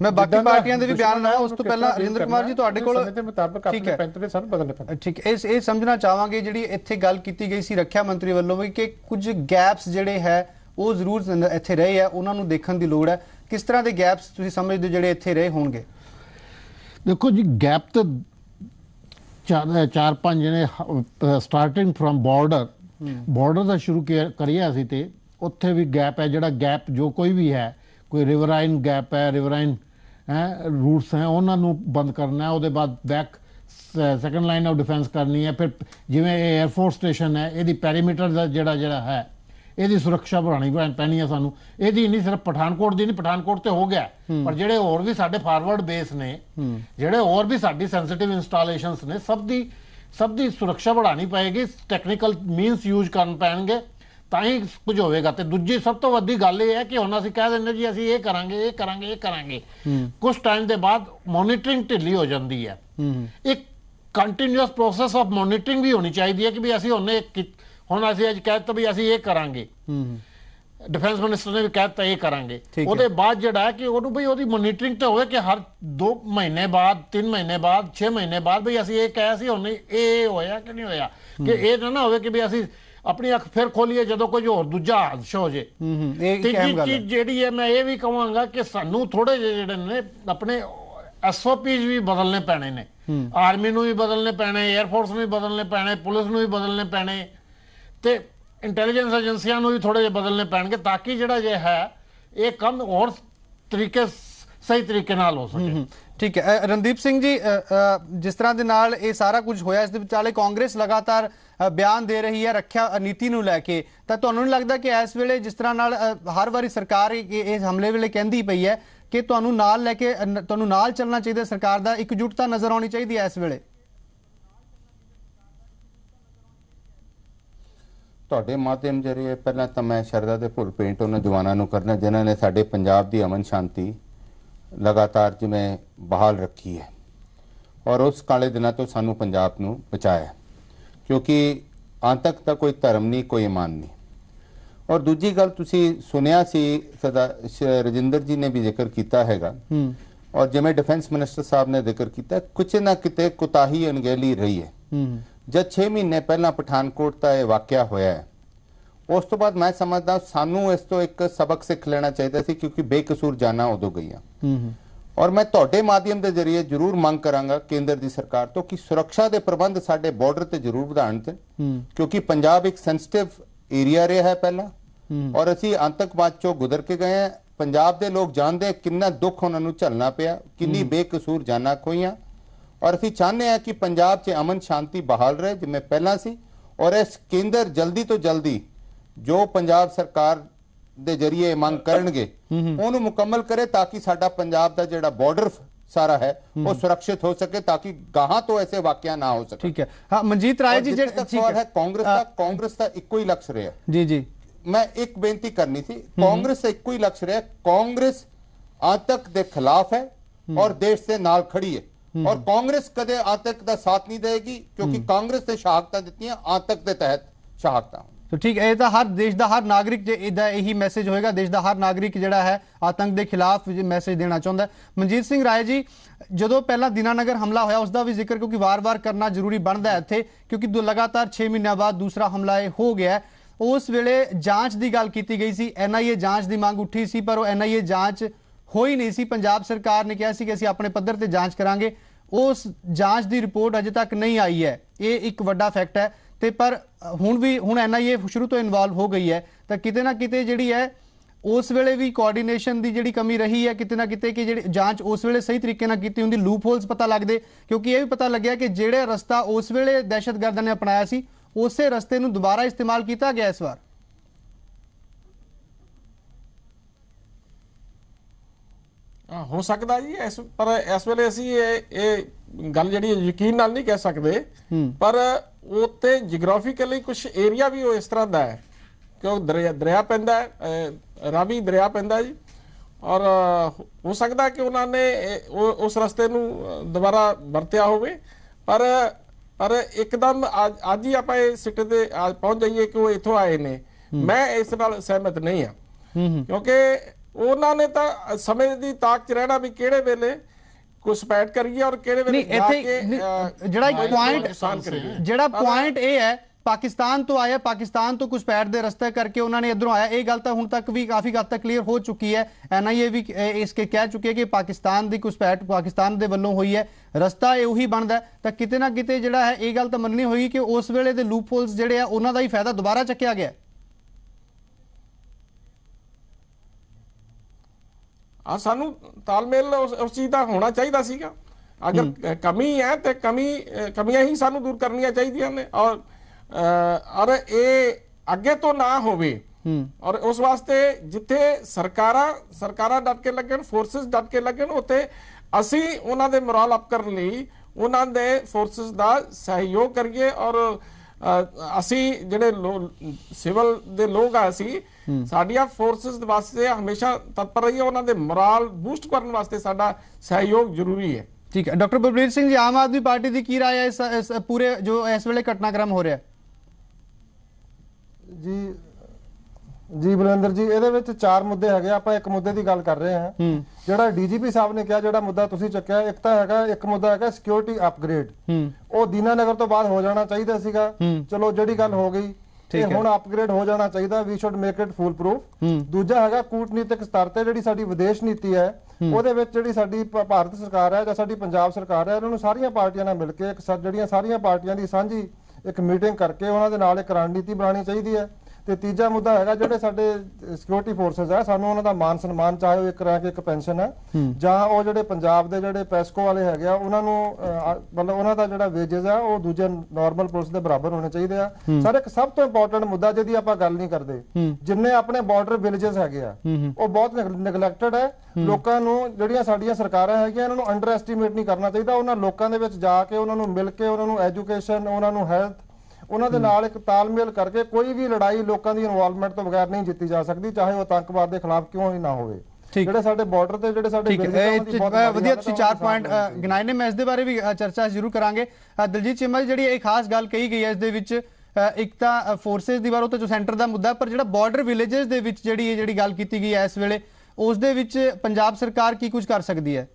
Speaker 3: ਮੈਂ ਬਾਕੀ ਪਾਰਟੀਆਂ ਦੇ ਵੀ ਬਿਆਨ ਲਾਇਆ ਉਸ ਤੋਂ ਪਹਿਲਾਂ ਅਰਿੰਦਰ ਕੁਮਾਰ ਜੀ ਤੁਹਾਡੇ ਕੋਲ ਸਮੇਂ ਦੇ
Speaker 1: ਮੁਤਾਬਕ ਆਪਣੇ 35ਵੇਂ ਸਾਲ ਬਦਲਣੇ ਪੈਣ ਠੀਕ ਇਸ ਇਹ ਸਮਝਣਾ ਚਾਹਾਂਗੇ ਜਿਹੜੀ ਇੱਥੇ ਗੱਲ ਕੀਤੀ ਗਈ ਸੀ ਰੱਖਿਆ ਮੰਤਰੀ ਵੱਲੋਂ ਵੀ ਕਿ ਕੁਝ ਗੈਪਸ ਜਿਹੜੇ ਹੈ ਉਹ ਜ਼ਰੂਰ ਇੱਥੇ ਰਹੇ ਆ ਉਹਨਾਂ ਨੂੰ ਦੇਖਣ ਦੀ ਲੋੜ ਹੈ ਕਿਸ ਤਰ੍ਹਾਂ ਦੇ ਗੈਪਸ ਤੁਸੀਂ ਸਮਝਦੇ ਜਿਹੜੇ ਇੱਥੇ ਰਹੇ ਹੋਣਗੇ
Speaker 4: ਦੇਖੋ ਜੀ ਗੈਪ ਤਾਂ ਚਾਰ ਪੰਜ ਨੇ ਸਟਾਰਟਿੰਗ ਫਰਮ ਬਾਰਡਰ ਬਾਰਡਰ ਦਾ ਸ਼ੁਰੂ ਕਰਿਆ ਸੀ ਤੇ ਉੱਥੇ ਵੀ ਗੈਪ ਹੈ ਜਿਹੜਾ ਗੈਪ ਜੋ ਕੋਈ ਵੀ ਹੈ ਕੋਈ ਰਿਵਰਾਈਨ ਗੈਪ ਹੈ ਰਿਵਰਾਈਨ ਹੈ ਰੂਟਸ ਹੈ ਉਹਨਾਂ ਨੂੰ ਬੰਦ ਕਰਨਾ ਹੈ ਉਹਦੇ ਬਾਅਦ back second line of defence ਕਰਨੀ ਹੈ ਫਿਰ ਜਿਵੇਂ ਇਹ ਫੋਰਸ ਸਟੇਸ਼ਨ ਹੈ ਇਹਦੀ ਪੈਰੀਮੀਟਰ ਦਾ ਜਿਹੜਾ ਜਿਹੜਾ ਹੈ ਇਹਦੀ ਸੁਰੱਖਿਆ ਬਣਾਣੀ ਪੈਣੀ ਹੈ ਸਾਨੂੰ ਇਹਦੀ ਨਹੀਂ ਸਿਰਫ ਪਠਾਨਕੋਟ ਦੀ ਨਹੀਂ ਪਠਾਨਕੋਟ ਤੇ ਹੋ ਗਿਆ ਪਰ ਜਿਹੜੇ ਹੋਰ ਵੀ ਸਾਡੇ ਫਾਰਵਰਡ ਬੇਸ ਨੇ ਜਿਹੜੇ ਹੋਰ ਵੀ ਸਾਡੀ ਸੈਂਸਿਟਿਵ ਇੰਸਟਾਲੇਸ਼ਨਸ ਨੇ ਸਭ ਦੀ ਸਭ ਦੀ ਸੁਰੱਖਿਆ ਬਣਾਣੀ ਪਏਗੀ ਟੈਕਨੀਕਲ ਮੀਨਸ ਯੂਜ਼ ਕਰਨ ਪੈਣਗੇ ਤਾਂ ਹੀ ਕੁਝ ਹੋਵੇਗਾ ਤੇ ਦੂਜੀ ਸਭ ਤੋਂ ਵੱਡੀ ਗੱਲ ਇਹ ਹੈ ਕਿ ਹੁਣ ਅਸੀਂ ਕਹਿ ਦਿੰਦੇ ਜੀ ਅਸੀਂ ਇਹ ਕਰਾਂਗੇ ਇਹ ਕਰਾਂਗੇ ਇਹ ਕਰਾਂਗੇ ਕੁਝ ਟਾਈਮ ਦੇ ਬਾਅਦ ਮੋਨੀਟਰਿੰਗ ਢਿੱਲੀ ਹੋ ਜਾਂਦੀ ਹੈ ਇੱਕ ਕੰਟੀਨਿਊਸ ਪ੍ਰੋਸੈਸ ਆਫ ਮੋਨੀਟਰਿੰਗ ਵੀ ਹੋਣੀ ਚਾਹੀਦੀ ਹੈ ਕਿ ਵੀ ਅਸੀਂ ਹੁਣ ਹੁਣ ਅਸੀਂ ਅੱਜ ਕਹਿਤਾ ਵੀ ਅਸੀਂ ਇਹ ਕਰਾਂਗੇ ਡਿਫੈਂਸ ਮਿਨਿਸਟਰ ਨੇ ਵੀ ਕਹਿਤਾ ਇਹ ਕਰਾਂਗੇ ਉਹਦੇ ਬਾਅਦ ਜਿਹੜਾ ਹੈ ਕਿ ਉਹਨੂੰ ਵੀ ਉਹਦੀ ਮੋਨੀਟਰਿੰਗ ਤੇ ਹੋਵੇ ਕਿ ਹਰ 2 ਮਹੀਨੇ ਬਾਅਦ 3 ਮਹੀਨੇ ਬਾਅਦ 6 ਮਹੀਨੇ ਬਾਅਦ ਵੀ ਅਸੀਂ ਇਹ ਕਹਿਆ ਸੀ ਹੁਣ ਇਹ ਹੋਇਆ ਕਿ ਨਹੀਂ ਹੋਇਆ ਕਿ ਇਹ ਨਾ ਹੋਵੇ ਕਿ ਵੀ ਅਸੀਂ ਆਪਣੀ ਅੱਖ ਫਿਰ ਖੋਲੀਏ ਜਦੋਂ ਕੋਈ ਹੋਰ ਦੂਜਾ ਹਾਦਸਾ ਹੋ ਜੇ ਤੀਜੀ ਚੀਜ਼ ਜਿਹੜੀ ਹੈ ਮੈਂ ਇਹ ਵੀ ਕਹਾਂਗਾ ਕਿ ਸਾਨੂੰ ਥੋੜੇ ਜਿਹੇ ਜਿਹੜੇ ਨੇ ਆਪਣੇ ਐਸਓਪੀਜ਼ ਵੀ ਬਦਲਨੇ ਪੈਣੇ ਨੇ ਆਰਮੀ ਨੂੰ ਵੀ ਬਦਲਨੇ ਪੈਣੇ 에ਅਰਫੋਰਸ ਨੂੰ ਵੀ ਬਦਲਨੇ ਪੈਣੇ ਪੁਲਿਸ ਨੂੰ ਵੀ ਬਦਲਨੇ ਪੈਣੇ ਤੇ ਇੰਟੈਲੀਜੈਂਸ ਏਜੰਸੀਆਂ ਨੂੰ ਵੀ ਥੋੜੇ ਜਿਹੇ ਬਦਲਨੇ ਪੈਣਗੇ ਤਾਂ ਕਿ ਜਿਹੜਾ ਜੇ ਹੈ ਇਹ ਕੰਮ ਹੋਰ ਤਰੀਕੇ ਸਹੀ ਤਰੀਕੇ ਨਾਲ ਹੋ ਸਕੇ ਠੀਕ
Speaker 1: ਹੈ ਰਣਦੀਪ ਸਿੰਘ ਜੀ ਜਿਸ ਤਰ੍ਹਾਂ ਦੇ ਨਾਲ ਇਹ ਸਾਰਾ ਕੁਝ ਹੋਇਆ ਇਸ ਦੇ ਵਿਚਾਲੇ ਕਾਂਗਰਸ ਲਗਾਤਾਰ ਬਿਆਨ ਦੇ ਰਹੀ ਹੈ ਰੱਖਿਆ ਨੀਤੀ ਨੂੰ ਲੈ ਕੇ ਤਾਂ ਤੁਹਾਨੂੰ ਨਹੀਂ ਲੱਗਦਾ ਕਿ ਇਸ ਵੇਲੇ ਜਿਸ ਤਰ੍ਹਾਂ ਨਾਲ ਹਰ ਵਾਰੀ ਸਰਕਾਰ ਇਸ ਹਮਲੇ ਵੇਲੇ ਕਹਿੰਦੀ ਪਈ ਹੈ ਕਿ ਤੁਹਾਨੂੰ ਨਾਲ ਲੈ ਕੇ ਤੁਹਾਨੂੰ ਨਾਲ ਚੱਲਣਾ ਚਾਹੀਦਾ ਸਰਕਾਰ ਦਾ ਜੁਟਤਾ ਨਜ਼ਰ ਆਉਣੀ ਚਾਹੀਦੀ ਹੈ ਇਸ ਵੇਲੇ
Speaker 2: ਤੁਹਾਡੇ ਮਾਧਿਅਮ ਜਰੀਏ ਪਹਿਲਾਂ ਤਾਂ ਮੈਂ ਸ਼ਰਦਾ ਦੇ ਭੁੱਲ ਪੇਂਟ ਉਹਨਾਂ ਜਵਾਨਾਂ ਨੂੰ ਕਰਨਾ ਜਿਨ੍ਹਾਂ ਨੇ ਸਾਡੇ ਪੰਜਾਬ ਦੀ ਅਮਨ ਸ਼ਾਂਤੀ ਲਗਾਤਾਰ ਜਿਵੇਂ ਬਹਾਲ ਰੱਖੀ ਹੈ ਔਰ ਉਸ ਕਾਲੇ ਦਿਨਾਂ ਤੋਂ ਸਾਨੂੰ ਪੰਜਾਬ ਨੂੰ ਬਚਾਇਆ ਕਿਉਂਕਿ ਅੰਤਕ ਤੱਕ ਕੋਈ ਧਰਮ ਨਹੀਂ ਕੋਈ ਇਮਾਨ ਨਹੀਂ ਔਰ ਦੂਜੀ ਗੱਲ ਤੁਸੀਂ ਸੁਣਿਆ ਸੀ ਸਦਾ ਰਜਿੰਦਰ ਜੀ ਨੇ ਵੀ ਜ਼ਿਕਰ ਕੀਤਾ ਹੈਗਾ ਔਰ ਜਿਵੇਂ ਡਿਫੈਂਸ ਮਿਨਿਸਟਰ ਸਾਹਿਬ ਨੇ ਜ਼ਿਕਰ ਕੀਤਾ ਕੁਛ ਨਾ ਕਿਤੇ ਕੁਤਾਹੀ ਅਣਗਹਿਲੀ ਰਹੀ ਹੈ ਜਦ 6 ਮਹੀਨੇ ਪਹਿਲਾਂ ਪਠਾਨਕੋਟ ਦਾ ਇਹ ਵਾਕਿਆ ਹੋਇਆ ਹੈ ਉਸ ਤੋਂ ਬਾਅਦ ਮੈਂ ਸਮਝਦਾ ਸਾਨੂੰ ਇਸ ਤੋਂ ਇੱਕ ਸਬਕ ਸਿੱਖ ਲੈਣਾ ਚਾਹੀਦਾ ਸੀ ਕਿਉਂਕਿ ਬੇਕਸੂਰ ਜਾਨਾ ਉਦੋਂ ਗਈਆਂ ਹੂੰ ਔਰ ਮੈਂ ਤੁਹਾਡੇ ਮਾਧਿਅਮ ਦੇ ਜ਼ਰੀਏ ਜ਼ਰੂਰ ਮੰਗ ਕਰਾਂਗਾ ਕੇਂਦਰ ਦੀ ਸਰਕਾਰ ਤੋਂ ਕਿ ਸੁਰੱਖਿਆ ਦੇ ਪ੍ਰਬੰਧ ਸਾਡੇ ਬਾਰਡਰ ਤੇ ਜ਼ਰੂਰ ਵਧਾਣ ਤੇ ਕਿਉਂਕਿ ਪੰਜਾਬ ਇੱਕ ਸੈਂਸਿਟਿਵ ਏਰੀਆ ਰਿਹਾ ਹੈ ਪਹਿਲਾਂ ਔਰ ਅਸੀਂ ਆਤੰਕਵਾਦ ਚੋਂ ਗੁਜ਼ਰ ਕੇ ਗਏ ਹਾਂ ਪੰਜਾਬ ਦੇ ਲੋਕ ਜਾਣਦੇ ਕਿੰਨਾ ਦੁੱਖ ਉਹਨਾਂ ਨੂੰ ਝੱਲਣਾ ਪਿਆ ਕਿੰਨੀ ਬੇਕਸੂਰ ਜਾਨਾ ਖੋਈਆਂ ਔਰ ਅਸੀਂ ਚਾਹੁੰਦੇ ਹਾਂ ਕਿ ਪੰਜਾਬ 'ਚ ਅਮਨ ਸ਼ਾਂਤੀ ਬਹਾਲ ਰਹੇ ਜਿਵੇਂ ਪਹਿਲਾਂ ਸੀ ਔਰ ਇਸ ਕੇਂਦਰ ਜਲਦੀ ਤੋਂ ਜਲਦੀ ਜੋ ਪੰਜਾਬ ਸਰਕਾਰ ਦੇ ਜਰੀਏ ਮੰਗ ਕਰਨਗੇ ਉਹਨੂੰ ਮੁਕੰਮਲ ਕਰੇ ਤਾਂ ਕਿ ਸਾਡਾ ਪੰਜਾਬ ਦਾ ਜਿਹੜਾ ਬਾਰਡਰ ਸਾਰਾ ਹੈ ਉਹ ਸੁਰੱਖਿਅਤ ਹੋ ਸਕੇ ਤਾਂ ਕਿ ਗਾਹਾਂ ਤੋਂ ਐਸੇ ਵਾਕਿਆ ਨਾ ਹੋ ਸਕੇ ਠੀਕ ਹੈ ਹਾਂ ਮਨਜੀਤ ਰਾਏ ਜੀ ਜਿਹੜਾ ਸਵਾਲ ਹੈ ਕਾਂਗਰਸ ਦਾ ਕਾਂਗਰਸ ਦਾ ਇੱਕੋ ਹੀ ਲਕਸ਼ ਰਿਹਾ ਜੀ ਜੀ ਮੈਂ ਇੱਕ ਬੇਨਤੀ ਕਰਨੀ ਸੀ ਕਾਂਗਰਸ ਦਾ ਇੱਕੋ ਹੀ ਲਕਸ਼ ਰਿਹਾ ਕਾਂਗਰਸ ਆਤਕ ਦੇ ਖਿਲਾਫ ਹੈ ਔਰ ਦੇਸ਼ ਦੇ ਨਾਲ ਖੜੀ ਹੈ ਔਰ ਕਾਂਗਰਸ ਕਦੇ ਆਤਕ ਦਾ ਸਾਥ ਨਹੀਂ ਦੇਗੀ ਕਿਉਂਕਿ ਕਾਂਗਰਸ ਨੇ ਸ਼ਹਾਦਤਾਂ ਦਿੱਤੀਆਂ ਆਤਕ ਦੇ ਤਹਿਤ ਸ਼ਹਾਦਤਾਂ
Speaker 1: ਸੋ ਠੀਕ ਹੈ ਇਹ ਤਾਂ ਹਰ ਦੇਸ਼ ਦਾ ਹਰ ਨਾਗਰਿਕ ਜੇ ਇਹਦਾ ਇਹੀ ਮੈਸੇਜ ਹੋਏਗਾ ਦੇਸ਼ ਦਾ ਹਰ ਨਾਗਰਿਕ ਜਿਹੜਾ ਹੈ ਆਤੰਕ ਦੇ ਖਿਲਾਫ ਮੈਸੇਜ ਦੇਣਾ ਚਾਹੁੰਦਾ ਮਨਜੀਤ ਸਿੰਘ ਰਾਏ ਜੀ ਜਦੋਂ ਪਹਿਲਾਂ ਦਿਨਾਨਗਰ ਹਮਲਾ ਹੋਇਆ ਉਸ ਦਾ ਵੀ ਜ਼ਿਕਰ ਕਿਉਂਕਿ ਵਾਰ-ਵਾਰ ਕਰਨਾ ਜ਼ਰੂਰੀ ਬਣਦਾ ਹੈ ਇੱਥੇ ਕਿਉਂਕਿ ਲਗਾਤਾਰ 6 ਮਹੀਨਿਆਂ ਬਾਅਦ ਦੂਸਰਾ ਹਮਲਾ ਇਹ ਹੋ ਗਿਆ ਉਸ ਵੇਲੇ ਜਾਂਚ ਦੀ ਗੱਲ ਕੀਤੀ ਗਈ ਸੀ ਐਨਆਈਏ ਜਾਂਚ ਦੀ ਮੰਗ ਉੱਠੀ ਸੀ ਪਰ ਉਹ ਐਨਆਈਏ ਜਾਂਚ ਹੋਈ ਨਹੀਂ ਸੀ ਪੰਜਾਬ ਸਰਕਾਰ ਨੇ ਕਿਹਾ ਸੀ ਕਿ ਅਸੀਂ ਆਪਣੇ ਪੱਧਰ ਤੇ ਜਾਂਚ ਕਰਾਂਗੇ ਉਸ ਜਾਂਚ ਦੀ ਰਿਪੋਰਟ ਅਜੇ ਤੱਕ ਨਹੀਂ ਆਈ ਹੈ ਇਹ ਇੱਕ ਵੱਡਾ ਫੈਕਟ ਹੈ ਤੇ ਪਰ ਹੁਣ ਵੀ ਹੁਣ ਐਨਆਈਏ ਸ਼ੁਰੂ ਤੋਂ ਇਨਵੋਲਵ ਹੋ ਗਈ ਹੈ ਤਾਂ ਕਿਤੇ ਨਾ ਕਿਤੇ ਜਿਹੜੀ ਹੈ ਉਸ ਵੇਲੇ ਵੀ ਕੋਆਰਡੀਨੇਸ਼ਨ ਦੀ ਜਿਹੜੀ ਕਮੀ ਰਹੀ ਹੈ ਕਿਤੇ ਨਾ ਕਿਤੇ ਕਿ ਜਿਹੜੀ ਜਾਂਚ ਉਸ ਵੇਲੇ ਸਹੀ ਤਰੀਕੇ ਨਾਲ ਕੀਤੀ ਹੁੰਦੀ ਲੂਪ ਹੋਲਸ ਪਤਾ ਲੱਗਦੇ ਕਿਉਂਕਿ ਇਹ ਵੀ ਪਤਾ ਲੱਗਿਆ ਕਿ ਜਿਹੜੇ ਰਸਤਾ ਉਸ ਵੇਲੇ ਦਹਿਸ਼ਤਗਰਦਾਂ ਨੇ ਅਪਣਾਇਆ ਸੀ ਉਸੇ ਰਸਤੇ ਨੂੰ ਦੁਬਾਰਾ ਇਸਤੇਮਾਲ ਕੀਤਾ ਗਿਆ ਇਸ ਵਾਰ
Speaker 5: ਹੋ ਸਕਦਾ ਜੀ ਇਸ ਪਰ ਇਸ ਵੇਲੇ ਅਸੀਂ ਇਹ ਇਹ ਗੱਲ ਜਿਹੜੀ ਯਕੀਨ ਨਾਲ ਨਹੀਂ ਕਹਿ ਸਕਦੇ ਪਰ ਉੱਤੇ ਜੀਓਗ੍ਰਾਫੀਕਲੀ ਕੁਝ ਏਰੀਆ ਵੀ ਉਹ ਇਸ ਤਰ੍ਹਾਂ ਦਾ ਹੈ ਕਿ ਉਹ ਦਰਿਆ ਪੈਂਦਾ ਹੈ ਰਾਵੀ ਦਰਿਆ ਪੈਂਦਾ ਜੀ ਔਰ ਹੋ ਸਕਦਾ ਕਿ ਉਹਨਾਂ ਨੇ ਉਸ ਰਸਤੇ ਨੂੰ ਦੁਬਾਰਾ ਵਰਤਿਆ ਹੋਵੇ ਪਰ ਪਰ ਇੱਕਦਮ ਅੱਜ ਹੀ ਆਪਾਂ ਇਹ ਸਿੱਟੇ ਤੇ ਪਹੁੰਚ ਜਾਈਏ ਕਿ ਉਹ ਇੱਥੋਂ ਆਏ ਨੇ ਮੈਂ ਇਸ ਨਾਲ ਸਹਿਮਤ ਨਹੀਂ ਹਾਂ ਕਿਉਂਕਿ ਉਹਨਾਂ ਨੇ ਤਾਂ ਸਮੇਂ ਦੀ ਤਾਕ ਚ ਰਹਿਣਾ ਵੀ ਕਿਹੜੇ ਵੇਲੇ ਕੁਝ ਕੁਸਪੈਟ ਕਰੀਏ ਔਰ ਕਿਹੜੇ ਵੇਲੇ ਜਾ ਕੇ
Speaker 1: ਜਿਹੜਾ ਇੱਕ ਪੁਆਇੰਟ ਜਿਹੜਾ ਪੁਆਇੰਟ ਇਹ ਹੈ ਪਾਕਿਸਤਾਨ ਤੋਂ ਆਇਆ ਪਾਕਿਸਤਾਨ ਤੋਂ ਕੁਝ ਪੈਰ ਦੇ ਰਸਤੇ ਕਰਕੇ ਉਹਨਾਂ ਨੇ ਇਧਰੋਂ ਆਇਆ ਇਹ ਗੱਲ ਤਾਂ ਹੁਣ ਤੱਕ ਵੀ ਕਾਫੀ ਹੱਦ ਤੱਕ ਕਲੀਅਰ ਹੋ ਚੁੱਕੀ ਹੈ ਐਨਆਈਏ ਵੀ ਇਸਕੇ ਕਹਿ ਚੁੱਕੀ ਹੈ ਕਿ ਪਾਕਿਸਤਾਨ ਦੀ ਕੁਝ ਪੈਰ ਪਾਕਿਸਤਾਨ ਦੇ ਵੱਲੋਂ ਹੋਈ ਹੈ ਰਸਤਾ ਇਹ ਉਹੀ ਬਣਦਾ ਤਾਂ ਕਿਤੇ ਨਾ ਕਿਤੇ ਜਿਹੜਾ ਹੈ ਇਹ ਗੱਲ ਤਾਂ ਮੰਨਣੀ ਹੋਈ ਕਿ ਉਸ ਵੇਲੇ ਦੇ ਲੂਪ ਹੋਲਸ ਜਿਹੜੇ ਆ ਉਹਨਾਂ ਦਾ ਹੀ ਫਾਇਦਾ ਦੁਬਾਰਾ ਚੱਕਿਆ ਗਿਆ
Speaker 5: ਆ ਸਾਨੂੰ ਤਾਲਮੇਲ ਉਸ ਚੀਜ਼ ਦਾ ਹੋਣਾ ਚਾਹੀਦਾ ਸੀਗਾ ਅਗਰ ਕਮੀ ਹੈ ਤੇ ਕਮੀ ਕਮੀਆਂ ਹੀ ਸਾਨੂੰ ਦੂਰ ਕਰਨੀਆਂ ਚਾਹੀਦੀਆਂ ਨੇ ਔਰ ਔਰ ਇਹ ਅੱਗੇ ਤੋਂ ਨਾ ਹੋਵੇ ਔਰ ਉਸ ਵਾਸਤੇ ਜਿੱਥੇ ਸਰਕਾਰਾਂ ਸਰਕਾਰਾਂ ਡਟ ਕੇ ਲੱਗਣ ਫੋਰਸਸ ਡਟ ਕੇ ਲੱਗਣ ਉਤੇ ਅਸੀਂ ਉਹਨਾਂ ਦੇ ਮੋਰਲ ਅਪ ਕਰਨ ਲਈ ਉਹਨਾਂ ਦੇ ਫੋਰਸਸ ਦਾ ਸਹਿਯੋਗ ਕਰੀਏ ਔਰ ਅਸੀਂ ਜਿਹੜੇ ਸਿਵਲ ਦੇ ਲੋਕ ਆ ਅਸੀਂ ਸਾਡੀਆਂ ਫੋਰਸਸ ਦੇ ਵਾਸਤੇ ਹਮੇਸ਼ਾ ਤਤਪਰ ਰਹੀ ਹੈ ਉਹਨਾਂ ਦੇ ਮੋਰਲ ਬੂਸਟ ਕਰਨ ਵਾਸਤੇ ਸਾਡਾ ਸਹਿਯੋਗ ਜ਼ਰੂਰੀ ਹੈ
Speaker 1: ਠੀਕ ਹੈ ਡਾਕਟਰ ਬਲਬੀਰ ਸਿੰਘ ਜੀ ਆਮ ਆਦਮੀ ਪਾਰਟੀ ਦੀ ਕੀ رائے ਹੈ ਇਸ ਪੂਰੇ ਜੋ ਇਸ ਵੇਲੇ ਘਟਨਾਕ੍ਰਮ ਹੋ ਰਿਹਾ
Speaker 6: ਜੀ ਜੀ ਬਲਵਿੰਦਰ ਜੀ ਇਹਦੇ ਵਿੱਚ ਚਾਰ ਮੁੱਦੇ ਹੈਗੇ ਆਪਾਂ ਇੱਕ ਮੁੱਦੇ ਦੀ ਗੱਲ ਕਰ ਰਹੇ ਹਾਂ ਜਿਹੜਾ ਡੀਜੀਪੀ ਸਾਹਿਬ ਨੇ ਕਿਹਾ ਜਿਹੜਾ ਮੁੱਦਾ ਤੁਸੀਂ ਚੱਕਿਆ ਇੱਕ ਤਾਂ ਹੈਗਾ ਇੱਕ ਮੁੱਦਾ ਹੈਗਾ ਸਿਕਿਉਰਿਟੀ ਅਪਗ੍ਰੇਡ ਉਹ ਦੀਨਾਨਗਰ ਤੋਂ ਬਾਅਦ ਹੋ ਜਾਣਾ ਚਾਹੀਦਾ ਸੀਗਾ ਚਲੋ ਜਿਹੜੀ ਗੱਲ ਹੋ ਗਈ ਤੇ ਹੁਣ ਅਪਗ੍ਰੇਡ ਹੋ ਜਾਣਾ ਚਾਹੀਦਾ we should make it foolproof ਦੂਜਾ ਹੈਗਾ ਕੂਟਨੀਤਿਕ ਸਤਰ ਤੇ ਜਿਹੜੀ ਸਾਡੀ ਵਿਦੇਸ਼ ਨੀਤੀ ਹੈ ਉਹਦੇ ਵਿੱਚ ਜਿਹੜੀ ਸਾਡੀ ਭਾਰਤ ਸਰਕਾਰ ਹੈ ਜਾਂ ਸਾਡੀ ਪੰਜਾਬ ਸਰਕਾਰ ਹੈ ਇਹਨਾਂ ਨੂੰ ਸਾਰੀਆਂ ਪਾਰਟੀਆਂ ਨਾਲ ਮਿਲ ਕੇ ਇੱਕ ਜਿਹੜੀਆਂ ਸਾਰੀਆਂ ਪਾਰਟੀਆਂ ਦੀ ਸਾਂਝੀ ਇੱਕ ਮੀਟਿੰਗ ਕਰਕੇ ਉਹਨਾਂ ਦੇ ਨਾਲ ਇੱਕ ਰਣਨੀਤੀ ਬਣਾਉਣੀ ਚਾਹੀਦੀ ਹੈ ਤੇ ਤੀਜਾ ਮੁੱਦਾ ਹੈਗਾ ਜਿਹੜੇ ਸਾਡੇ ਸਿਕਿਉਰਿਟੀ ਫੋਰਸਸ ਆ ਸਾਨੂੰ ਉਹਨਾਂ ਦਾ ਮਾਨ ਸਨਮਾਨ ਚਾਹੇ ਉਹ ਇੱਕ ਕੇ ਇੱਕ ਪੈਨਸ਼ਨ ਹੈ ਜਾਂ ਉਹ ਜਿਹੜੇ ਪੰਜਾਬ ਦੇ ਜਿਹੜੇ ਪੈਸਕੋ ਵਾਲੇ ਹੈਗੇ ਆ ਉਹਨਾਂ ਨੂੰ ਮਤਲਬ ਉਹਨਾਂ ਦਾ ਜਿਹੜਾ ਵੇਜਸ ਆ ਉਹ ਦੂਜੇ ਨਾਰਮਲ ਪੁਲਿਸ ਦੇ ਬਰਾਬਰ ਹੋਣੇ ਚਾਹੀਦੇ ਆ ਸਰ ਇੱਕ ਸਭ ਤੋਂ ਇੰਪੋਰਟੈਂਟ ਮੁੱਦਾ ਜਿਹਦੀ ਆਪਾਂ ਗੱਲ ਨਹੀਂ ਕਰਦੇ ਜਿੰਨੇ ਆਪਣੇ ਬਾਰਡਰ ਵਿਲੇजेस ਹੈਗੇ ਆ ਉਹ ਬਹੁਤ ਨੈਗਲੈਕਟਡ ਹੈ ਲੋਕਾਂ ਨੂੰ ਜਿਹੜੀਆਂ ਸਾਡੀਆਂ ਸਰਕਾਰਾਂ ਹੈਗੀਆਂ ਇਹਨਾਂ ਨੂੰ ਅੰਡਰ ਐਸਟੀਮੇਟ ਨਹੀਂ ਕਰਨਾ ਚਾਹੀਦਾ ਉਹਨਾਂ ਲੋਕਾਂ ਦੇ ਵਿੱਚ ਜਾ ਕੇ ਉਹਨਾਂ ਨੂੰ ਮਿਲ ਕੇ ਉਹਨਾਂ ਨੂੰ ਐਜੂਕੇਸ਼ਨ ਉਹਨਾਂ ਨੂੰ ਹੈਲਥ ਉਹਨਾਂ ਦੇ ਨਾਲ ਇੱਕ ਤਾਲਮੇਲ ਕਰਕੇ ਕੋਈ ਵੀ ਲੜਾਈ ਲੋਕਾਂ ਦੀ ਇਨਵੋਲਵਮੈਂਟ ਤੋਂ ਬਗੈਰ ਨਹੀਂ ਜਿੱਤੀ ਜਾ ਸਕਦੀ ਚਾਹੇ ਉਹ ਤੰਕਵਾਦ ਦੇ ਖਿਲਾਫ ਕਿਉਂ ਹੀ ਨਾ ਹੋਵੇ ਜਿਹੜੇ ਸਾਡੇ ਬਾਰਡਰ ਤੇ ਜਿਹੜੇ ਸਾਡੇ ਵਧੀਆ ਤੁਸੀਂ ਚਾਰ ਪੁਆਇੰਟ
Speaker 1: ਗਿਨਾਏ ਨੇ ਮੈਂ ਇਸ ਦੇ ਬਾਰੇ ਵੀ ਚਰਚਾ ਜ਼ਰੂਰ ਕਰਾਂਗੇ ਦਲਜੀਤ ਚਿਮਲ ਜਿਹੜੀ ਇਹ ਖਾਸ ਗੱਲ ਕਹੀ ਗਈ ਹੈ ਇਸ ਦੇ ਵਿੱਚ ਇੱਕ ਤਾਂ ਫੋਰਸਸ ਦੀ ਬਾਰੇ ਉਹ ਤਾਂ ਜੋ ਸੈਂਟਰ ਦਾ ਮੁੱਦਾ ਪਰ ਜਿਹੜਾ ਬਾਰਡਰ ਵਿਲੇजेस ਦੇ ਵਿੱਚ ਜਿਹੜੀ ਇਹ ਜਿਹੜੀ ਗੱਲ ਕੀਤੀ ਗਈ ਹੈ ਇਸ ਵੇਲੇ ਉਸ ਦੇ ਵਿੱਚ ਪੰਜਾਬ ਸਰਕਾਰ ਕੀ ਕੁਝ ਕਰ ਸਕਦੀ ਹੈ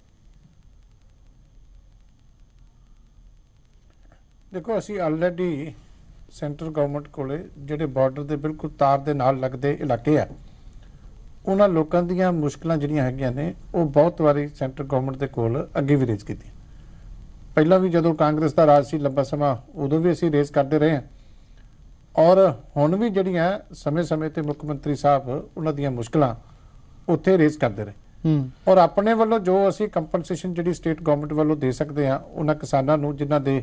Speaker 3: ਦੇਖੋ ਅਸੀਂ ਆਲਰੇਡੀ ਸੈਂਟਰ ਗਵਰਨਮੈਂਟ ਕੋਲੇ ਜਿਹੜੇ ਬਾਰਡਰ ਦੇ ਬਿਲਕੁਲ ਤਾਰ ਦੇ ਨਾਲ ਲੱਗਦੇ ਇਲਾਕੇ ਆ ਉਹਨਾਂ ਲੋਕਾਂ ਦੀਆਂ ਮੁਸ਼ਕਲਾਂ ਜਿਹੜੀਆਂ ਹੈਗੀਆਂ ਨੇ ਉਹ ਬਹੁਤ ਵਾਰੀ ਸੈਂਟਰ ਗਵਰਨਮੈਂਟ ਦੇ ਕੋਲ ਅੱਗੇ ਵੀ ਰੇਜ਼ ਕੀਤੀ ਪਹਿਲਾਂ ਵੀ ਜਦੋਂ ਕਾਂਗਰਸ ਦਾ ਰਾਜ ਸੀ ਲੰਬਾ ਸਮਾਂ ਉਦੋਂ ਵੀ ਅਸੀਂ ਰੇਜ਼ ਕਰਦੇ ਰਹੇ ਹਾਂ ਔਰ ਹੁਣ ਵੀ ਜਿਹੜੀਆਂ ਸਮੇਂ-ਸਮੇਂ ਤੇ ਮੁੱਖ ਮੰਤਰੀ ਸਾਹਿਬ ਉਹਨਾਂ ਦੀਆਂ ਮੁਸ਼ਕਲਾਂ ਉੱਥੇ ਰੇਜ਼ ਕਰਦੇ ਰਹੇ ਹੂੰ ਔਰ ਆਪਣੇ ਵੱਲੋਂ ਜੋ ਅਸੀਂ ਕੰਪਨਸੇਸ਼ਨ ਜਿਹੜੀ ਸਟੇਟ ਗਵਰਨਮੈਂਟ ਵੱਲੋਂ ਦੇ ਸਕਦੇ ਆ ਉਹਨਾਂ ਕਿਸਾਨਾਂ ਨੂੰ ਜਿਨ੍ਹਾਂ ਦੇ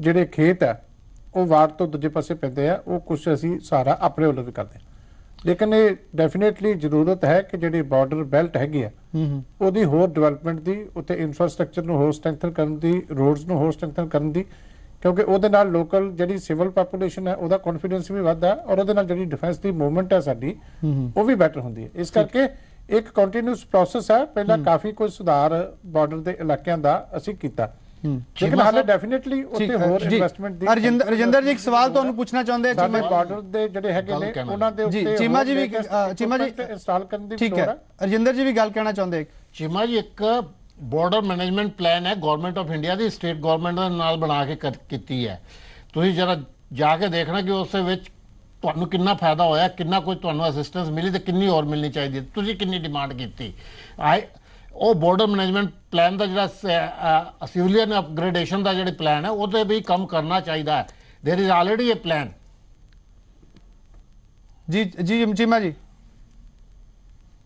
Speaker 3: ਜਿਹੜੇ ਖੇਤ ਆ ਉਹ ਵਾਰ ਤੋਂ ਦੂਜੇ ਪਾਸੇ ਪੈਂਦੇ ਆ ਉਹ ਕੁਝ ਅਸੀਂ ਸਾਰਾ ਆਪਣੇ ਵੱਲੋਂ ਵੀ ਕਰਦੇ ਲੇਕਿਨ ਇਹ ਡੈਫੀਨਿਟਲੀ ਜ਼ਰੂਰਤ ਹੈ ਕਿ ਜਿਹੜੀ ਬਾਰਡਰ ਬੈਲਟ ਹੈਗੀ ਆ ਉਹਦੀ ਹੋਰ ਡਿਵੈਲਪਮੈਂਟ ਦੀ ਉੱਤੇ ਇਨਫਰਾਸਟ੍ਰਕਚਰ ਨੂੰ ਹੋਰ ਸਟਰੈਂਥਨ ਕਰਨ ਦੀ ਰੋਡਸ ਨੂੰ ਹੋਰ ਸਟਰੈਂਥਨ ਕਰਨ ਦੀ ਕਿਉਂਕਿ ਉਹਦੇ ਨਾਲ ਲੋਕਲ ਜਿਹੜੀ ਸਿਵਲ ਪਪੂਲੇਸ਼ਨ ਹੈ ਉਹਦਾ ਕੌਨਫੀਡੈਂਸ ਵੀ ਵੱਧਦਾ ਔਰ ਉਹਦੇ ਨਾਲ ਜਿਹੜੀ ਡਿਫੈਂਸ ਦੀ ਮੂਵਮੈਂਟ ਹੈ ਸਾਡੀ ਉਹ ਵੀ ਬੈਟਰ ਹੁੰਦੀ ਹੈ ਇਸ ਕਰਕੇ ਇੱਕ ਕੰਟੀਨਿਊਸ ਪ੍ਰੋਸੈਸ ਹੈ ਪਹਿਲਾਂ ਕਾਫੀ ਕੁਝ ਸੁਧਾਰ ਬਾਰਡਰ ਦੇ ਇਲਾਕਿਆਂ ਦਾ ਅਸੀਂ ਕੀਤਾ ਲੇਕਿਨ ਹਾਲੇ ਡੈਫੀਨਿਟਲੀ ਉੱਥੇ ਹੋਰ ਇਨਵੈਸਟਮੈਂਟ ਦੀ ਰਜਿੰਦਰ ਰਜਿੰਦਰ ਜੀ ਇੱਕ ਸਵਾਲ ਤੁਹਾਨੂੰ
Speaker 4: ਪੁੱਛਣਾ ਚਾਹੁੰਦੇ ਆ ਚੀਮਾ ਬਾਰਡਰ ਦੇ ਜਿਹੜੇ ਹੈਗੇ ਨੇ ਉਹਨਾਂ ਦੇ ਉੱਤੇ ਚੀਮਾ ਜੀ ਵੀ
Speaker 3: ਚੀਮਾ ਜੀ ਇੰਸਟਾਲ ਕਰਨ ਦੀ ਠੀਕ ਹੈ
Speaker 4: ਰਜਿੰਦਰ ਜੀ ਵੀ ਗੱਲ ਕਹਿਣਾ ਚਾਹੁੰਦੇ ਇੱਕ ਚੀਮਾ ਜੀ ਇੱਕ ਬਾਰਡਰ ਮੈਨੇਜਮੈਂਟ ਪਲਾਨ ਹੈ ਗਵਰਨਮੈਂਟ ਆਫ ਇੰਡੀਆ ਦੀ ਸਟੇਟ ਗਵਰਨਮੈਂਟ ਦੇ ਨਾਲ ਬਣਾ ਕੇ ਕੀਤੀ ਹੈ ਤੁਸੀਂ ਜਰਾ ਜਾ ਕੇ ਦੇਖਣਾ ਕਿ ਉਸ ਦੇ ਵਿੱਚ ਤੁਹਾਨੂੰ ਕਿੰਨਾ ਫਾਇਦਾ ਹੋਇਆ ਕਿੰਨਾ ਕੋਈ ਤੁਹਾਨੂੰ ਅਸਿਸਟੈਂਸ ਮਿਲੀ ਤੇ ਕਿੰਨੀ ਹੋਰ ਮਿਲਣੀ ਚਾਹੀਦੀ ਤੁਸੀਂ ਕਿੰਨੀ ਡਿਮਾਂਡ ਕੀਤੀ ਆਈ ਉਹ ਬਾਰਡਰ ਮੈਨੇਜਮੈਂਟ ਪਲਾਨ ਦਾ ਜਿਹੜਾ ਸਿਵਲੀਅਨ ਅਪਗ੍ਰੇਡੇਸ਼ਨ ਦਾ ਜਿਹੜਾ ਪਲਾਨ ਹੈ ਉਹਦੇ ਵੀ ਕੰਮ ਕਰਨਾ ਚਾਹੀਦਾ ਹੈ there is already a plan ਜੀ ਜੀ ਚੀਮਾ ਜੀ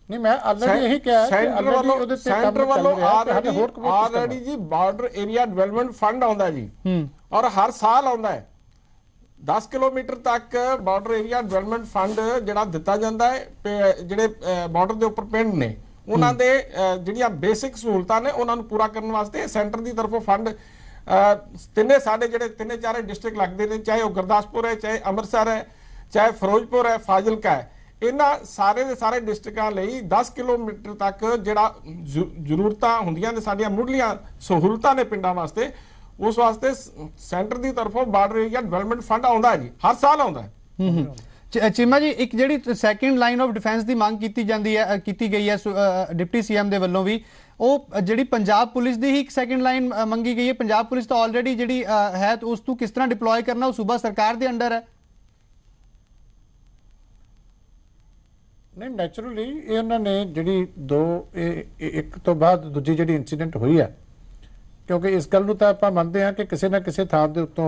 Speaker 5: ਨਹੀਂ ਮੈਂ
Speaker 3: ਆਲਰੇਡੀ ਇਹੀ ਕਿਹਾ ਹੈ ਸੈਂਟਰ ਵੱਲੋਂ ਉਹਦੇ ਤੇ ਸੈਂਟਰ ਵੱਲੋਂ ਆਲਰੇਡੀ ਆਲਰੇਡੀ ਜੀ
Speaker 5: ਬਾਰਡਰ ਏਰੀਆ ਡਿਵੈਲਪਮੈਂਟ ਫੰਡ ਆਉਂਦਾ ਜੀ ਹੂੰ ਔਰ ਹਰ ਸਾਲ ਆਉਂਦਾ ਹੈ 10 ਕਿਲੋਮੀਟਰ ਤੱਕ ਬਾਰਡਰ ਏਰੀਆ ਡਿਵੈਲਪਮੈਂਟ ਫੰਡ ਜਿਹੜਾ ਦਿੱਤਾ ਜਾਂਦਾ ਹੈ ਜਿਹੜੇ ਬਾਰਡਰ ਦੇ ਉੱਪਰ ਪਿੰਡ ਨੇ ਉਹਨਾਂ ਦੇ ਜਿਹੜੀਆਂ ਬੇਸਿਕ ਸਹੂਲਤਾਂ ਨੇ ਉਹਨਾਂ ਨੂੰ ਪੂਰਾ ਕਰਨ ਵਾਸਤੇ ਸੈਂਟਰ ਦੀ ਤਰਫੋਂ ਫੰਡ ਤਿੰਨੇ ਸਾਡੇ ਜਿਹੜੇ ਤਿੰਨੇ ਚਾਰੇ ਡਿਸਟ੍ਰਿਕਟ ਲੱਗਦੇ ਨੇ ਚਾਹੇ ਉਹ ਗੁਰਦਾਸਪੁਰ ਹੈ ਚਾਹੇ ਅੰਮ੍ਰਿਤਸਰ ਹੈ ਚਾਹੇ ਫਿਰੋਜ਼ਪੁਰ ਹੈ ਫਾਜ਼ਿਲਕਾ ਹੈ ਇਹਨਾਂ ਸਾਰੇ ਦੇ ਸਾਰੇ ਡਿਸਟ੍ਰਿਕਟਾਂ ਲਈ 10 ਕਿਲੋਮੀਟਰ ਤੱਕ ਜਿਹੜਾ ਜ਼ਰੂਰਤਾਂ ਹੁੰਦੀਆਂ ਨੇ ਸਾਡੀਆਂ ਮੁੱਢਲੀਆਂ ਸਹੂਲਤਾਂ ਨੇ ਪਿੰਡਾਂ ਵਾਸਤੇ ਉਸ ਵਾਸਤੇ ਸੈਂਟਰ ਦੀ ਤਰਫੋਂ ਬਾਰਡਰ ਏਰੀਆ ਡਿਵੈਲਪਮੈਂਟ ਫੰਡ ਆਉਂਦਾ ਹੈ ਜੀ ਹਰ ਸਾਲ ਆਉਂਦਾ ਹੈ
Speaker 1: ਚੀਮਾ ਜੀ ਇੱਕ ਜਿਹੜੀ ਸੈਕੰਡ ਲਾਈਨ ਆਫ ਡਿਫੈਂਸ ਦੀ ਮੰਗ ਕੀਤੀ ਜਾਂਦੀ ਹੈ ਕੀਤੀ ਗਈ ਹੈ ਡਿਪਟੀ ਸੀਐਮ ਦੇ ਵੱਲੋਂ ਵੀ ਉਹ ਜਿਹੜੀ ਪੰਜਾਬ ਪੁਲਿਸ ਦੀ ਹੀ ਇੱਕ ਸੈਕੰਡ ਲਾਈਨ ਮੰਗੀ ਗਈ ਹੈ ਪੰਜਾਬ ਪੁਲਿਸ ਤਾਂ ਆਲਰੇਡੀ ਜਿਹੜੀ ਹੈ ਉਸ ਤੋਂ ਕਿਸ ਤਰ੍ਹਾਂ ਡਿਪਲੋਏ ਕਰਨਾ ਉਹ ਸੂਬਾ ਸਰਕਾਰ ਦੇ ਅੰਡਰ ਹੈ
Speaker 3: ਨਹੀਂ ਨੇਚਰਲੀ ਇਹਨਾਂ ਨੇ ਜਿਹੜੀ ਦੋ ਇੱਕ ਤੋਂ ਬਾਅਦ ਦੂਜੀ ਜਿਹੜੀ ਇਨਸੀਡੈਂਟ ਹੋਈ ਹੈ ਕਿਉਂਕਿ ਇਸ ਗੱਲ ਨੂੰ ਤਾਂ ਆਪਾਂ ਮੰਨਦੇ ਹਾਂ ਕਿ ਕਿਸੇ ਨਾ ਕਿਸੇ ਥਾਂ ਦੇ ਉੱਤੋਂ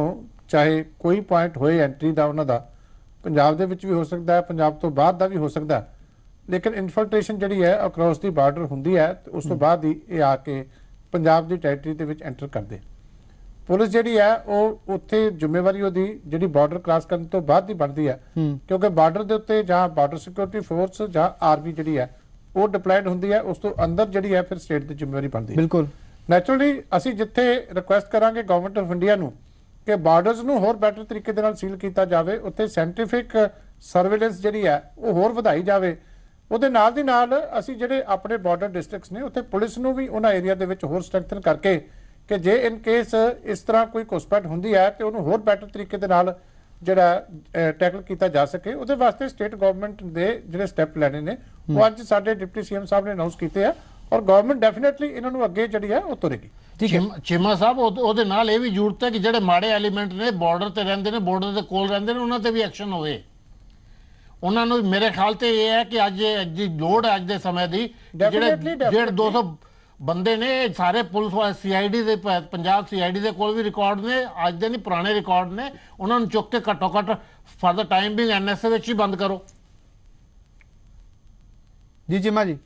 Speaker 3: ਚਾਹੇ ਕੋਈ ਪੁਆਇੰਟ ਹੋਏ ਐਂਟਰੀ ਦਾ ਉਹਨਾਂ ਦਾ ਪੰਜਾਬ ਦੇ ਵਿੱਚ ਵੀ ਹੋ ਸਕਦਾ ਹੈ ਪੰਜਾਬ ਤੋਂ ਬਾਹਰ ਦਾ ਵੀ ਹੋ ਸਕਦਾ ਹੈ ਲੇਕਿਨ ਇਨਫਿਲਟ੍ਰੇਸ਼ਨ ਜਿਹੜੀ ਹੈ ਅਕ੍ਰੋਸ ਦੀ ਬਾਰਡਰ ਹੁੰਦੀ ਹੈ ਤੇ ਉਸ ਤੋਂ ਬਾਅਦ ਹੀ ਇਹ ਆ ਕੇ ਪੰਜਾਬ ਦੀ ਟੈਰੀਟਰੀ ਦੇ ਵਿੱਚ ਐਂਟਰ ਕਰਦੇ ਪੁਲਿਸ ਜਿਹੜੀ ਹੈ ਉਹ ਉੱਥੇ ਜ਼ਿੰਮੇਵਾਰੀ ਉਹਦੀ ਜਿਹੜੀ ਬਾਰਡਰ ਕ੍ਰਾਸ ਕਰਨ ਤੋਂ ਬਾਅਦ ਹੀ ਬਣਦੀ ਹੈ ਕਿਉਂਕਿ ਬਾਰਡਰ ਦੇ ਉੱਤੇ ਜਾਂ ਬਾਰਡਰ ਸਿਕਿਉਰਿਟੀ ਫੋਰਸ ਜਾਂ ਆਰਮੀ ਜਿਹੜੀ ਹੈ ਉਹ ਡਿਪਲੋਇਡ ਹੁੰਦੀ ਹੈ ਉਸ ਤੋਂ ਅੰਦਰ ਜਿਹੜੀ ਹੈ ਫਿਰ ਸਟੇਟ ਦੀ ਜ਼ਿੰਮੇਵਾਰੀ ਬਣਦੀ ਹੈ ਬਿਲਕੁਲ ਨੈਚੁਰਲੀ ਅਸੀਂ ਜਿੱਥੇ ਰਿਕੁਐਸਟ ਕਰਾਂਗੇ ਗਵਰਨਮੈਂਟ ਆਫ ਇੰਡੀਆ ਨੂੰ ਕਿ ਬਾਰਡਰਸ ਨੂੰ ਹੋਰ ਬੈਟਰ ਤਰੀਕੇ ਦੇ ਨਾਲ ਸੀਲ ਕੀਤਾ ਜਾਵੇ ਉੱਥੇ ਸੈਂਟੀਫਿਕ ਸਰਵੇਲੈਂਸ ਜਿਹੜੀ ਹੈ ਉਹ ਹੋਰ ਵਧਾਈ ਜਾਵੇ ਉਹਦੇ ਨਾਲ ਦੀ ਨਾਲ ਅਸੀਂ ਜਿਹੜੇ ਆਪਣੇ ਬਾਰਡਰ ਡਿਸਟ੍ਰਿਕਟਸ ਨੇ ਉੱਥੇ ਪੁਲਿਸ ਨੂੰ ਵੀ ਉਹਨਾਂ ਏਰੀਆ ਦੇ ਵਿੱਚ ਹੋਰ ਸਟਰੈਂਥਨ ਕਰਕੇ ਕਿ ਜੇ ਇਨ ਕੇਸ ਇਸ ਤਰ੍ਹਾਂ ਕੋਈ ਘੁਸਪੈਠ ਹੁੰਦੀ ਹੈ ਤੇ ਉਹਨੂੰ ਹੋਰ ਬੈਟਰ ਤਰੀਕੇ ਦੇ ਨਾਲ ਜਿਹੜਾ ਟੈਕਲ ਕੀਤਾ ਜਾ ਸਕੇ ਉਹਦੇ ਵਾਸਤੇ ਸਟੇਟ ਗਵਰਨਮੈਂਟ ਦੇ ਜਿਹੜੇ ਸਟੈਪ ਲੈਣੇ ਨੇ ਉਹ ਅੱਜ ਸਾਡੇ ਡਿਪਟੀ ਸੀਐਮ ਸਾਹਿਬ ਨੇ ਅਨਾਉਂਸ ਕੀਤੇ ਆ ਔਰ ਗਵਰਨਮੈਂਟ ਡੈਫੀਨਿਟਲੀ ਇਹਨਾਂ ਨੂੰ ਅੱਗੇ ਜਿਹੜੀ ਹੈ ਉਹ ਤੁਰੇਗੀ ਠੀਕ ਹੈ ਚੀਮਾ ਸਾਹਿਬ ਉਹਦੇ
Speaker 4: ਨਾਲ ਇਹ ਵੀ ਜੁੜਤਾ ਕਿ ਜਿਹੜੇ ਮਾੜੇ ਐਲੀਮੈਂਟ ਨੇ ਬਾਰਡਰ ਤੇ ਰਹਿੰਦੇ ਨੇ ਬਾਰਡਰ ਦੇ ਕੋਲ ਰਹਿੰਦੇ ਨੇ ਉਹਨਾਂ ਤੇ ਵੀ ਐਕਸ਼ਨ ਹੋਵੇ ਉਹਨਾਂ ਨੂੰ ਮੇਰੇ ਖਿਆਲ ਤੇ ਇਹ ਹੈ ਕਿ ਅੱਜ ਜੀ ਲੋੜ ਅੱਜ ਦੇ ਸਮੇਂ ਦੀ ਜਿਹੜੇ ਜਿਹੜੇ 200 ਬੰਦੇ ਨੇ ਸਾਰੇ ਪੁਲਿਸ ਵਾਲੇ ਸੀਆਈਡੀ ਦੇ ਪੰਜਾਬ ਸੀਆਈਡੀ ਦੇ ਕੋਲ ਵੀ ਰਿਕਾਰਡ ਨੇ ਅੱਜ ਦੇ ਨਹੀਂ ਪੁਰਾਣੇ ਰਿਕਾਰਡ ਨੇ ਉਹਨਾਂ ਨੂੰ ਚੁੱਕ ਕੇ ਘਟੋ ਘਟ ਫਾਰ ਦਾ ਟਾਈਮ ਬਿੰਗ ਐਨਐਸਏ ਵਿੱਚ ਹੀ ਬੰਦ ਕਰੋ
Speaker 3: ਜੀ ਜੀ ਮਾ ਜੀ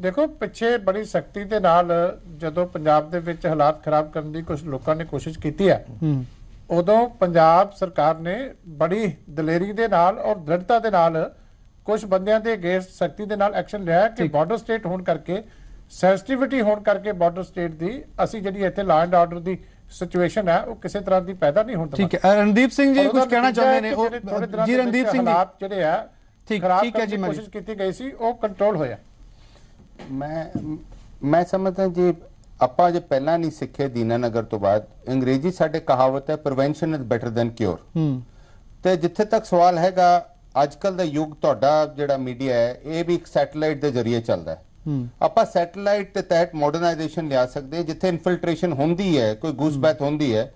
Speaker 3: ਦੇਖੋ ਪਿੱਛੇ ਬੜੀ ਸ਼ਕਤੀ ਦੇ ਨਾਲ ਜਦੋਂ ਪੰਜਾਬ ਦੇ ਵਿੱਚ ਹਾਲਾਤ ਖਰਾਬ ਕਰਨ ਦੀ ਕੁਝ ਲੋਕਾਂ ਨੇ ਕੋਸ਼ਿਸ਼ ਕੀਤੀ ਹੈ ਉਦੋਂ ਪੰਜਾਬ ਸਰਕਾਰ ਨੇ ਬੜੀ ਦਲੇਰੀ ਦੇ ਨਾਲ ਔਰ ਦ੍ਰਿੜਤਾ ਦੇ ਨਾਲ ਕੁਝ ਬੰਦਿਆਂ ਦੇ ਗੇਸ ਸ਼ਕਤੀ ਦੇ ਨਾਲ ਐਕਸ਼ਨ ਲਿਆ ਕਿ ਬਾਰਡਰ ਸਟੇਟ ਹੋਣ ਕਰਕੇ ਸੈਂਸਿਟੀਵਿਟੀ ਹੋਣ ਕਰਕੇ ਬਾਰਡਰ ਸਟੇਟ ਦੀ ਅਸੀਂ ਜਿਹੜੀ ਇੱਥੇ law and order the situation ਹੈ ਉਹ ਕਿਸੇ ਤਰ੍ਹਾਂ ਦੀ ਪੈਦਾ ਨਹੀਂ ਹੋਣ ਠੀਕ ਹੈ ਰਣਦੀਪ ਸਿੰਘ ਜੀ ਕੁਝ ਕਹਿਣਾ ਚਾਹੁੰਦੇ ਨੇ ਉਹ ਜੀ ਰਣਦੀਪ ਸਿੰਘ ਜੀ ਜਿਹੜੇ ਆ ਠੀਕ ਠੀਕ ਹੈ ਜੀ ਕੋਸ਼ਿਸ਼ ਕੀਤੀ ਗਈ ਸੀ ਉਹ ਕੰਟਰੋਲ ਹੋਇਆ ਮੈਂ
Speaker 2: ਮੈਂ ਸਮਝਦਾ ਜੀ ਆਪਾਂ ਜੇ ਪਹਿਲਾਂ ਨਹੀਂ ਸਿੱਖੇ ਦੀਨਾਨਗਰ ਤੋਂ ਬਾਅਦ ਅੰਗਰੇਜ਼ੀ ਸਾਡੇ ਕਹਾਵਤ ਹੈ prevention is better than cure ਤੇ ਜਿੱਥੇ ਤੱਕ ਸਵਾਲ ਹੈਗਾ ਅੱਜ ਕੱਲ ਦਾ ਯੁੱਗ ਤੁਹਾਡਾ ਜਿਹੜਾ ਮੀਡੀਆ ਹੈ ਇਹ ਵੀ ਇੱਕ ਸੈਟੇਲਾਈਟ ਦੇ ਜ਼ਰੀਏ ਚੱਲਦਾ ਹੈ ਆਪਾਂ ਸੈਟੇਲਾਈਟ ਤੇ ਤਹਿਤ ਮਾਡਰਨਾਈਜੇਸ਼ਨ ਲਿਆ ਸਕਦੇ ਜਿੱਥੇ ਇਨਫਿਲਟ੍ਰੇਸ਼ਨ ਹੁੰਦੀ ਹੈ ਕੋਈ ਗੂਸਬੈਥ ਹੁੰਦੀ ਹੈ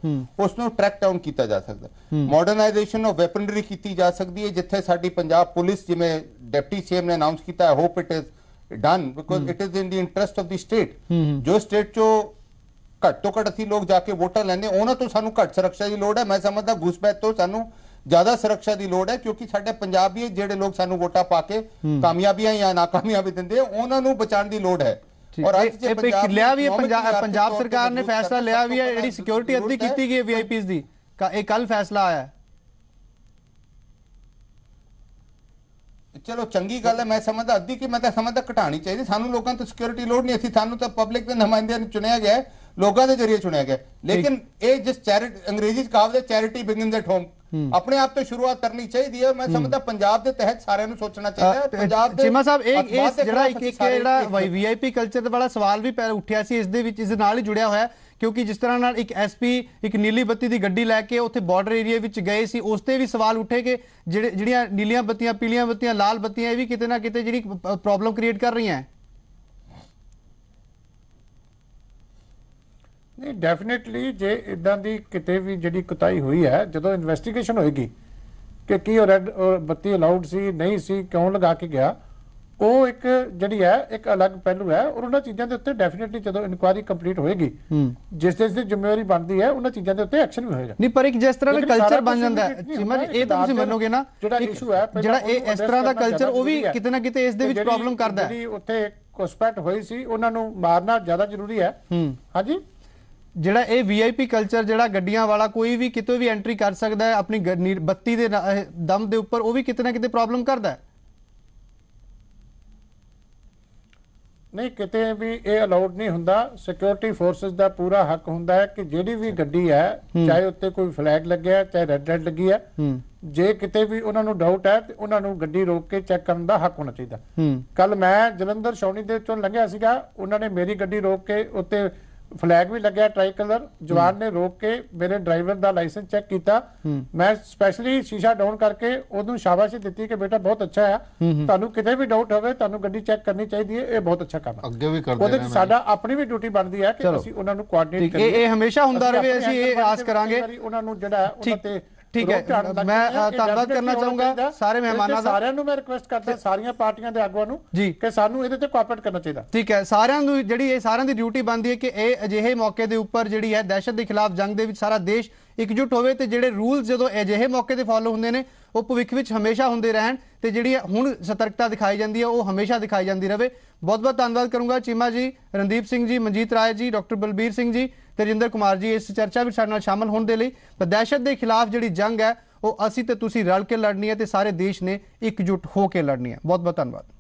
Speaker 2: ਉਸ ਨੂੰ ਟਰੈਕ ਡਾਊਨ ਕੀਤਾ ਜਾ ਸਕਦਾ ਮਾਡਰਨਾਈਜੇਸ਼ਨ ਆਫ ਵੈਪਨਰੀ ਕੀਤੀ ਜਾ ਸਕਦੀ ਹੈ ਜਿੱਥੇ ਸਾਡੀ ਪੰਜਾਬ ਪੁਲਿਸ ਜਿਵੇਂ ਡਿਪਟੀ ਸੀਐਮ ਨੇ ਅਨਾਉਂਸ ਕੀਤਾ ਹੈ hope it is done because it is in the interest of the state ਜੋ ਸਟੇਟ ਚੋ ਘੱਟ ਤੋਂ ਘੱਟ ਅਸੀਂ ਲੋਕ ਜਾ ਕੇ ਵੋਟਾਂ ਲੈਣੇ ਉਹਨਾਂ ਤੋਂ ਸਾਨੂੰ ਘੱਟ ਸੁਰੱਖਿਆ ਦੀ ਲੋੜ ਹੈ ਮੈਂ ਸਮਝਦਾ ਗੁਸਪੈਤ ਤੋਂ ਸਾਨੂੰ ਜ਼ਿਆਦਾ ਸੁਰੱਖਿਆ ਦੀ ਲੋੜ ਹੈ ਕਿਉਂਕਿ ਸਾਡੇ ਪੰਜਾਬੀ ਜਿਹੜੇ ਲੋਕ ਸਾਨੂੰ ਵੋਟਾਂ ਪਾ ਕੇ ਕਾਮਯਾਬੀਆਂ ਜਾਂ
Speaker 1: ਨਾਕਾਮਯਾਬੀ ਦਿੰਦੇ ਉਹਨਾਂ ਨੂੰ ਬਚਾਉਣ ਦੀ ਲੋੜ ਹੈ ਔਰ ਅੱਜ ਜੇ ਪੰਜਾਬ ਲਿਆ ਵੀ ਪੰਜਾਬ ਸਰਕਾਰ ਨੇ ਫੈਸਲਾ ਲਿਆ ਵੀ ਹੈ ਜਿਹੜੀ ਸਿਕਿਉਰਿਟੀ ਅੱਧੀ ਕੀਤੀ ਗਈ ਹੈ ਵੀਆਈਪੀਜ਼ ਦੀ ਇਹ ਕੱਲ ਫੈਸਲਾ ਆਇਆ ਹੈ
Speaker 2: ਚਲੋ ਚੰਗੀ ਗੱਲ ਹੈ ਮੈਂ ਸਮਝਦਾ ਅੱਧੀ ਕਿ ਮੈਂ ਤਾਂ ਸਮਝਦਾ ਘਟਾਣੀ ਚਾਹੀਦੀ ਸਾਨੂੰ ਲੋਕਾਂ ਤੋਂ ਸਿਕਿਉਰਿਟੀ ਲੋਡ ਨਹੀਂ ਅਸੀਂ ਸਾਨੂੰ ਤਾਂ ਪਬਲਿਕ ਦੇ ਨੁਮਾਇੰਦਿਆਂ ਨੂੰ ਚੁਣਿਆ ਗਿਆ ਲੋਕਾਂ ਦੇ ਜ਼ਰੀਏ ਚੁਣਿਆ ਗਿਆ ਲੇਕਿਨ ਇਹ ਜਿਸ ਚੈਰਿਟੀ ਅੰਗਰੇਜ਼ੀ ਚ ਕਹਾਵਤ ਚੈਰਿਟੀ ਬਿਗਿਨਸ ਦੇ ਠੋਮ ਆਪਣੇ ਆਪ ਤੋਂ ਸ਼ੁਰੂਆਤ ਕਰਨੀ ਚਾਹੀਦੀ ਹੈ ਮੈਂ ਸਮਝਦਾ ਪੰਜਾਬ ਦੇ ਤਹਿਤ ਸਾਰਿਆਂ ਨੂੰ ਸੋਚਣਾ ਚਾਹੀਦਾ ਹੈ ਪੰਜਾਬ ਦੇ ਜਿਮਾ ਸਾਹਿਬ ਇਹ ਜਿਹੜਾ ਇੱਕ ਇੱਕ ਜਿਹੜਾ
Speaker 1: ਵੀਆਈਪੀ ਕਲਚਰ ਦਾ ਬੜਾ ਸਵਾਲ ਵੀ ਪੈ ਉੱਠਿਆ ਸੀ ਇਸ ਦੇ ਵਿੱਚ ਇਸ ਨਾਲ ਹੀ ਜੁੜਿਆ ਹੋਇਆ ਕਿਉਂਕਿ ਜਿਸ ਤਰ੍ਹਾਂ ਨਾਲ ਇੱਕ ਐਸਪੀ ਇੱਕ ਨੀਲੀ ਬੱਤੀ ਦੀ ਗੱਡੀ ਲੈ ਕੇ ਉੱਥੇ ਬਾਰਡਰ ਏਰੀਆ ਵਿੱਚ ਗਏ ਸੀ ਉਸ ਤੇ ਵੀ ਸਵਾਲ ਉੱਠੇ ਕਿ ਜਿਹੜੀਆਂ ਨੀਲੀਆਂ ਬੱਤੀਆਂ ਪੀਲੀਆਂ ਬੱਤੀਆਂ ਲਾਲ ਬੱਤੀਆਂ ਇਹ ਵੀ ਕਿਤੇ ਨਾ ਕਿਤੇ ਜਿਹੜੀ ਪ੍ਰੋਬਲਮ ਕ੍ਰੀਏਟ ਕਰ ਰਹੀਆਂ ਹੈ
Speaker 3: ਨਹੀਂ ਡੈਫੀਨਿਟਲੀ ਜੇ ਇਦਾਂ ਦੀ ਕਿਤੇ ਵੀ ਜਿਹੜੀ ਕੁਤਾਈ ਹੋਈ ਹੈ ਜਦੋਂ ਇਨਵੈਸਟੀਗੇਸ਼ਨ ਹੋਏਗੀ ਕਿ ਕੀ ਉਹ ਰੈੱਡ ਬੱਤੀ ਅਲਾਉਡ ਸੀ ਨਹੀਂ ਸੀ ਕਿਉਂ ਲਗਾ ਕੇ ਗਿਆ ਉਹ ਇੱਕ ਜਿਹੜੀ ਹੈ ਇੱਕ ਅਲੱਗ ਪਹਿਲੂ ਹੈ ਔਰ ਉਹਨਾਂ ਚੀਜ਼ਾਂ ਦੇ ਉੱਤੇ ਡੈਫੀਨਿਟਲੀ ਜਦੋਂ ਇਨਕੁਆਇਰੀ ਕੰਪਲੀਟ ਹੋਏਗੀ ਜਿਸ ਦੇ ਜਿਸ ਜ਼ਿੰਮੇਵਾਰੀ ਬਣਦੀ ਹੈ ਉਹਨਾਂ ਚੀਜ਼ਾਂ ਦੇ ਉੱਤੇ ਐਕਸ਼ਨ ਵੀ ਹੋਏਗਾ ਨਹੀਂ ਪਰ ਇੱਕ ਜਿਸ ਤਰ੍ਹਾਂ ਦਾ ਕਲਚਰ ਬਣ ਜਾਂਦਾ ਹੈ ਜਿਵੇਂ ਇਹ ਤਾਂ ਤੁਸੀਂ ਮੰਨੋਗੇ ਨਾ ਜਿਹੜਾ ਇਸ਼ੂ ਹੈ ਜਿਹੜਾ ਇਹ ਇਸ ਤਰ੍ਹਾਂ ਦਾ ਕਲਚਰ ਉਹ ਵੀ ਕਿਤੇ ਨਾ ਕਿਤੇ ਇਸ ਦੇ ਵਿੱਚ ਪ੍ਰੋਬਲਮ ਕਰਦਾ ਹੈ ਜਿਹੜੀ ਉੱਥੇ ਕੋਸਪੈਕਟ ਹੋਈ ਸੀ ਉਹਨਾਂ ਨੂੰ ਮਾਰਨਾ ਜ਼ਿਆਦਾ ਜ਼ਰੂਰੀ ਹੈ ਹਾਂਜੀ
Speaker 1: ਜਿਹੜਾ ਇਹ ਵੀਆਈਪੀ ਕਲਚਰ ਜਿਹੜਾ ਗੱਡੀਆਂ ਵਾਲਾ ਕੋਈ ਵੀ ਕਿਤੇ ਵੀ ਐਂਟਰੀ ਕਰ ਸਕਦਾ ਹੈ ਆਪਣੀ 32 ਦੇ ਦਮ ਦੇ ਉੱਪਰ ਉਹ ਵੀ ਕਿਤੇ ਨਾ ਕਿਤੇ ਪ੍ਰੋਬਲਮ ਕਰਦਾ ਹੈ
Speaker 3: ਨਹੀਂ ਕਿਤੇ ਵੀ ਇਹ ਅਲਾਉਡ ਨਹੀਂ ਹੁੰਦਾ ਸਿਕਿਉਰਿਟੀ ਫੋਰਸਸ ਦਾ ਪੂਰਾ ਹੱਕ ਹੁੰਦਾ ਹੈ ਕਿ ਜਿਹੜੀ ਵੀ ਗੱਡੀ ਹੈ ਚਾਹੇ ਉੱਤੇ ਕੋਈ ਫਲੈਗ ਲੱਗਿਆ ਚਾਹੇ ਰੈੱਡ ਰੈੱਡ ਲੱਗੀ ਹੈ ਜੇ ਕਿਤੇ ਵੀ ਉਹਨਾਂ ਨੂੰ ਡਾਊਟ ਹੈ ਤੇ ਉਹਨਾਂ ਨੂੰ ਗੱਡੀ ਰੋਕ ਕੇ ਚੈੱਕ ਕਰਨ ਦਾ ਹੱਕ ਹੋਣਾ ਚਾਹੀਦਾ ਕੱਲ ਮੈਂ ਜਲੰਧਰ ਸ਼ੌਣੀ ਦੇ ਚੋਂ ਲੰਘਿਆ ਸੀਗਾ ਉਹਨਾਂ ਨੇ ਮੇਰੀ ਗੱਡੀ ਰੋਕ ਕੇ ਉੱਤੇ ਫਲੈਗ ਵੀ ਲੱਗਿਆ ਟ੍ਰਾਈ ਕਲਰ ਜਵਾਨ ਨੇ ਰੋਕ ਕੇ ਮੇਰੇ ਡਰਾਈਵਰ ਦਾ ਲਾਇਸੈਂਸ ਚੈੱਕ ਕੀਤਾ ਮੈਂ ਸਪੈਸ਼ਲੀ ਸ਼ੀਸ਼ਾ ਡਾਊਨ ਕਰਕੇ ਉਹਨੂੰ ਸ਼ਾਬਾਸ਼ੀ ਦਿੱਤੀ ਕਿ ਬੇਟਾ ਬਹੁਤ ਅੱਛਾ ਆ ਤੁਹਾਨੂੰ ਕਿਤੇ ਵੀ ਡਾਊਟ ਹੋਵੇ ਤੁਹਾਨੂੰ ਗੱਡੀ ਚੈੱਕ ਕਰਨੀ ਚਾਹੀਦੀ ਹੈ ਇਹ ਬਹੁਤ ਅੱਛਾ ਕੰਮ ਹੈ ਅੱਗੇ ਵੀ ਕਰਦੇ ਉਹਦੇ ਸਾਡਾ ਆਪਣੀ ਵੀ ਡਿਊਟੀ ਬਣਦੀ ਹੈ ਕਿ ਅਸੀਂ ਉਹਨਾਂ ਨੂੰ ਕੋਆਰਡੀਨੇਟ ਕਰੀਏ ਇਹ ਹਮੇਸ਼ਾ ਹੁੰਦਾ ਰਹੇ ਅਸੀਂ ਇਹ ਆਸ ਕਰਾਂਗੇ ਉਹਨਾਂ ਨੂੰ ਜਿਹੜਾ ਉਹਨਾਂ ਤੇ ਠੀਕ ਹੈ ਮੈਂ ਧੰਨਵਾਦ ਕਰਨਾ ਚਾਹੂੰਗਾ ਸਾਰੇ ਮਹਿਮਾਨਾਂ ਦਾ ਸਾਰਿਆਂ ਨੂੰ ਮੈਂ ਰਿਕੁਐਸਟ ਕਰਦਾ ਸਾਰੀਆਂ ਪਾਰਟੀਆਂ ਦੇ ਆਗੂਆਂ ਨੂੰ ਕਿ ਸਾਨੂੰ ਇਹਦੇ ਤੇ ਕੋਆਪਰੇਟ ਕਰਨਾ ਚਾਹੀਦਾ
Speaker 1: ਠੀਕ ਹੈ ਸਾਰਿਆਂ ਨੂੰ ਜਿਹੜੀ ਇਹ ਸਾਰਿਆਂ ਦੀ ਡਿਊਟੀ ਬਣਦੀ ਹੈ ਕਿ ਇਹ ਅਜਿਹੇ ਮੌਕੇ ਦੇ ਉੱਪਰ ਜਿਹੜੀ ਹੈ ਦਹਿਸ਼ਤ ਦੇ ਖਿਲਾਫ ਜੰਗ ਦੇ ਵਿੱਚ ਸਾਰਾ ਦੇਸ਼ ਇਕਜੁੱਟ ਹੋਵੇ ਤੇ ਜਿਹੜੇ ਰੂਲ ਜਦੋਂ ਅਜਿਹੇ ਮੌਕੇ ਤੇ ਫਾਲੋ ਹੁੰਦੇ ਨੇ ਉਹ ਭਵਿੱਖ ਵਿੱਚ ਹਮੇਸ਼ਾ ਹੁੰਦੇ ਰਹਿਣ ਤੇ ਜਿਹੜੀ ਹੁਣ ਸਤਰਕਤਾ ਦਿਖਾਈ ਜਾਂਦੀ ਹੈ ਉਹ ਹਮੇਸ਼ਾ ਦਿਖਾਈ ਜਾਂਦੀ ਰਹੇ ਬਹੁਤ-ਬਹੁਤ ਧੰਨਵਾਦ ਕਰੂੰਗਾ ਚੀਮਾ ਜੀ ਰਣਦੀਪ ਸਿੰਘ ਜੀ ਮਨਜੀਤ ਰਾਏ ਜੀ ਡਾਕਟਰ ਬਲਬੀਰ ਸਿੰਘ ਜੀ ਤੇ ਰਿੰਦਰ ਕੁਮਾਰ ਜੀ ਇਸ ਚਰਚਾ ਵਿੱਚ ਸਾਡੇ ਨਾਲ ਸ਼ਾਮਲ ਹੋਣ ਦੇ ਲਈ ਪਰ ਦਹਿਸ਼ਤ ਦੇ ਖਿਲਾਫ ਜਿਹੜੀ ਜੰਗ ਹੈ ਉਹ ਅਸੀਂ ਤੇ ਤੁਸੀਂ ਰਲ ਕੇ ਲੜਨੀ ਹੈ ਤੇ ਸਾਰੇ ਦੇਸ਼ ਨੇ ਇਕਜੁੱਟ ਹੋ ਕੇ ਲੜਨੀ ਹੈ ਬਹੁਤ-ਬਹੁਤ ਧੰਨਵਾਦ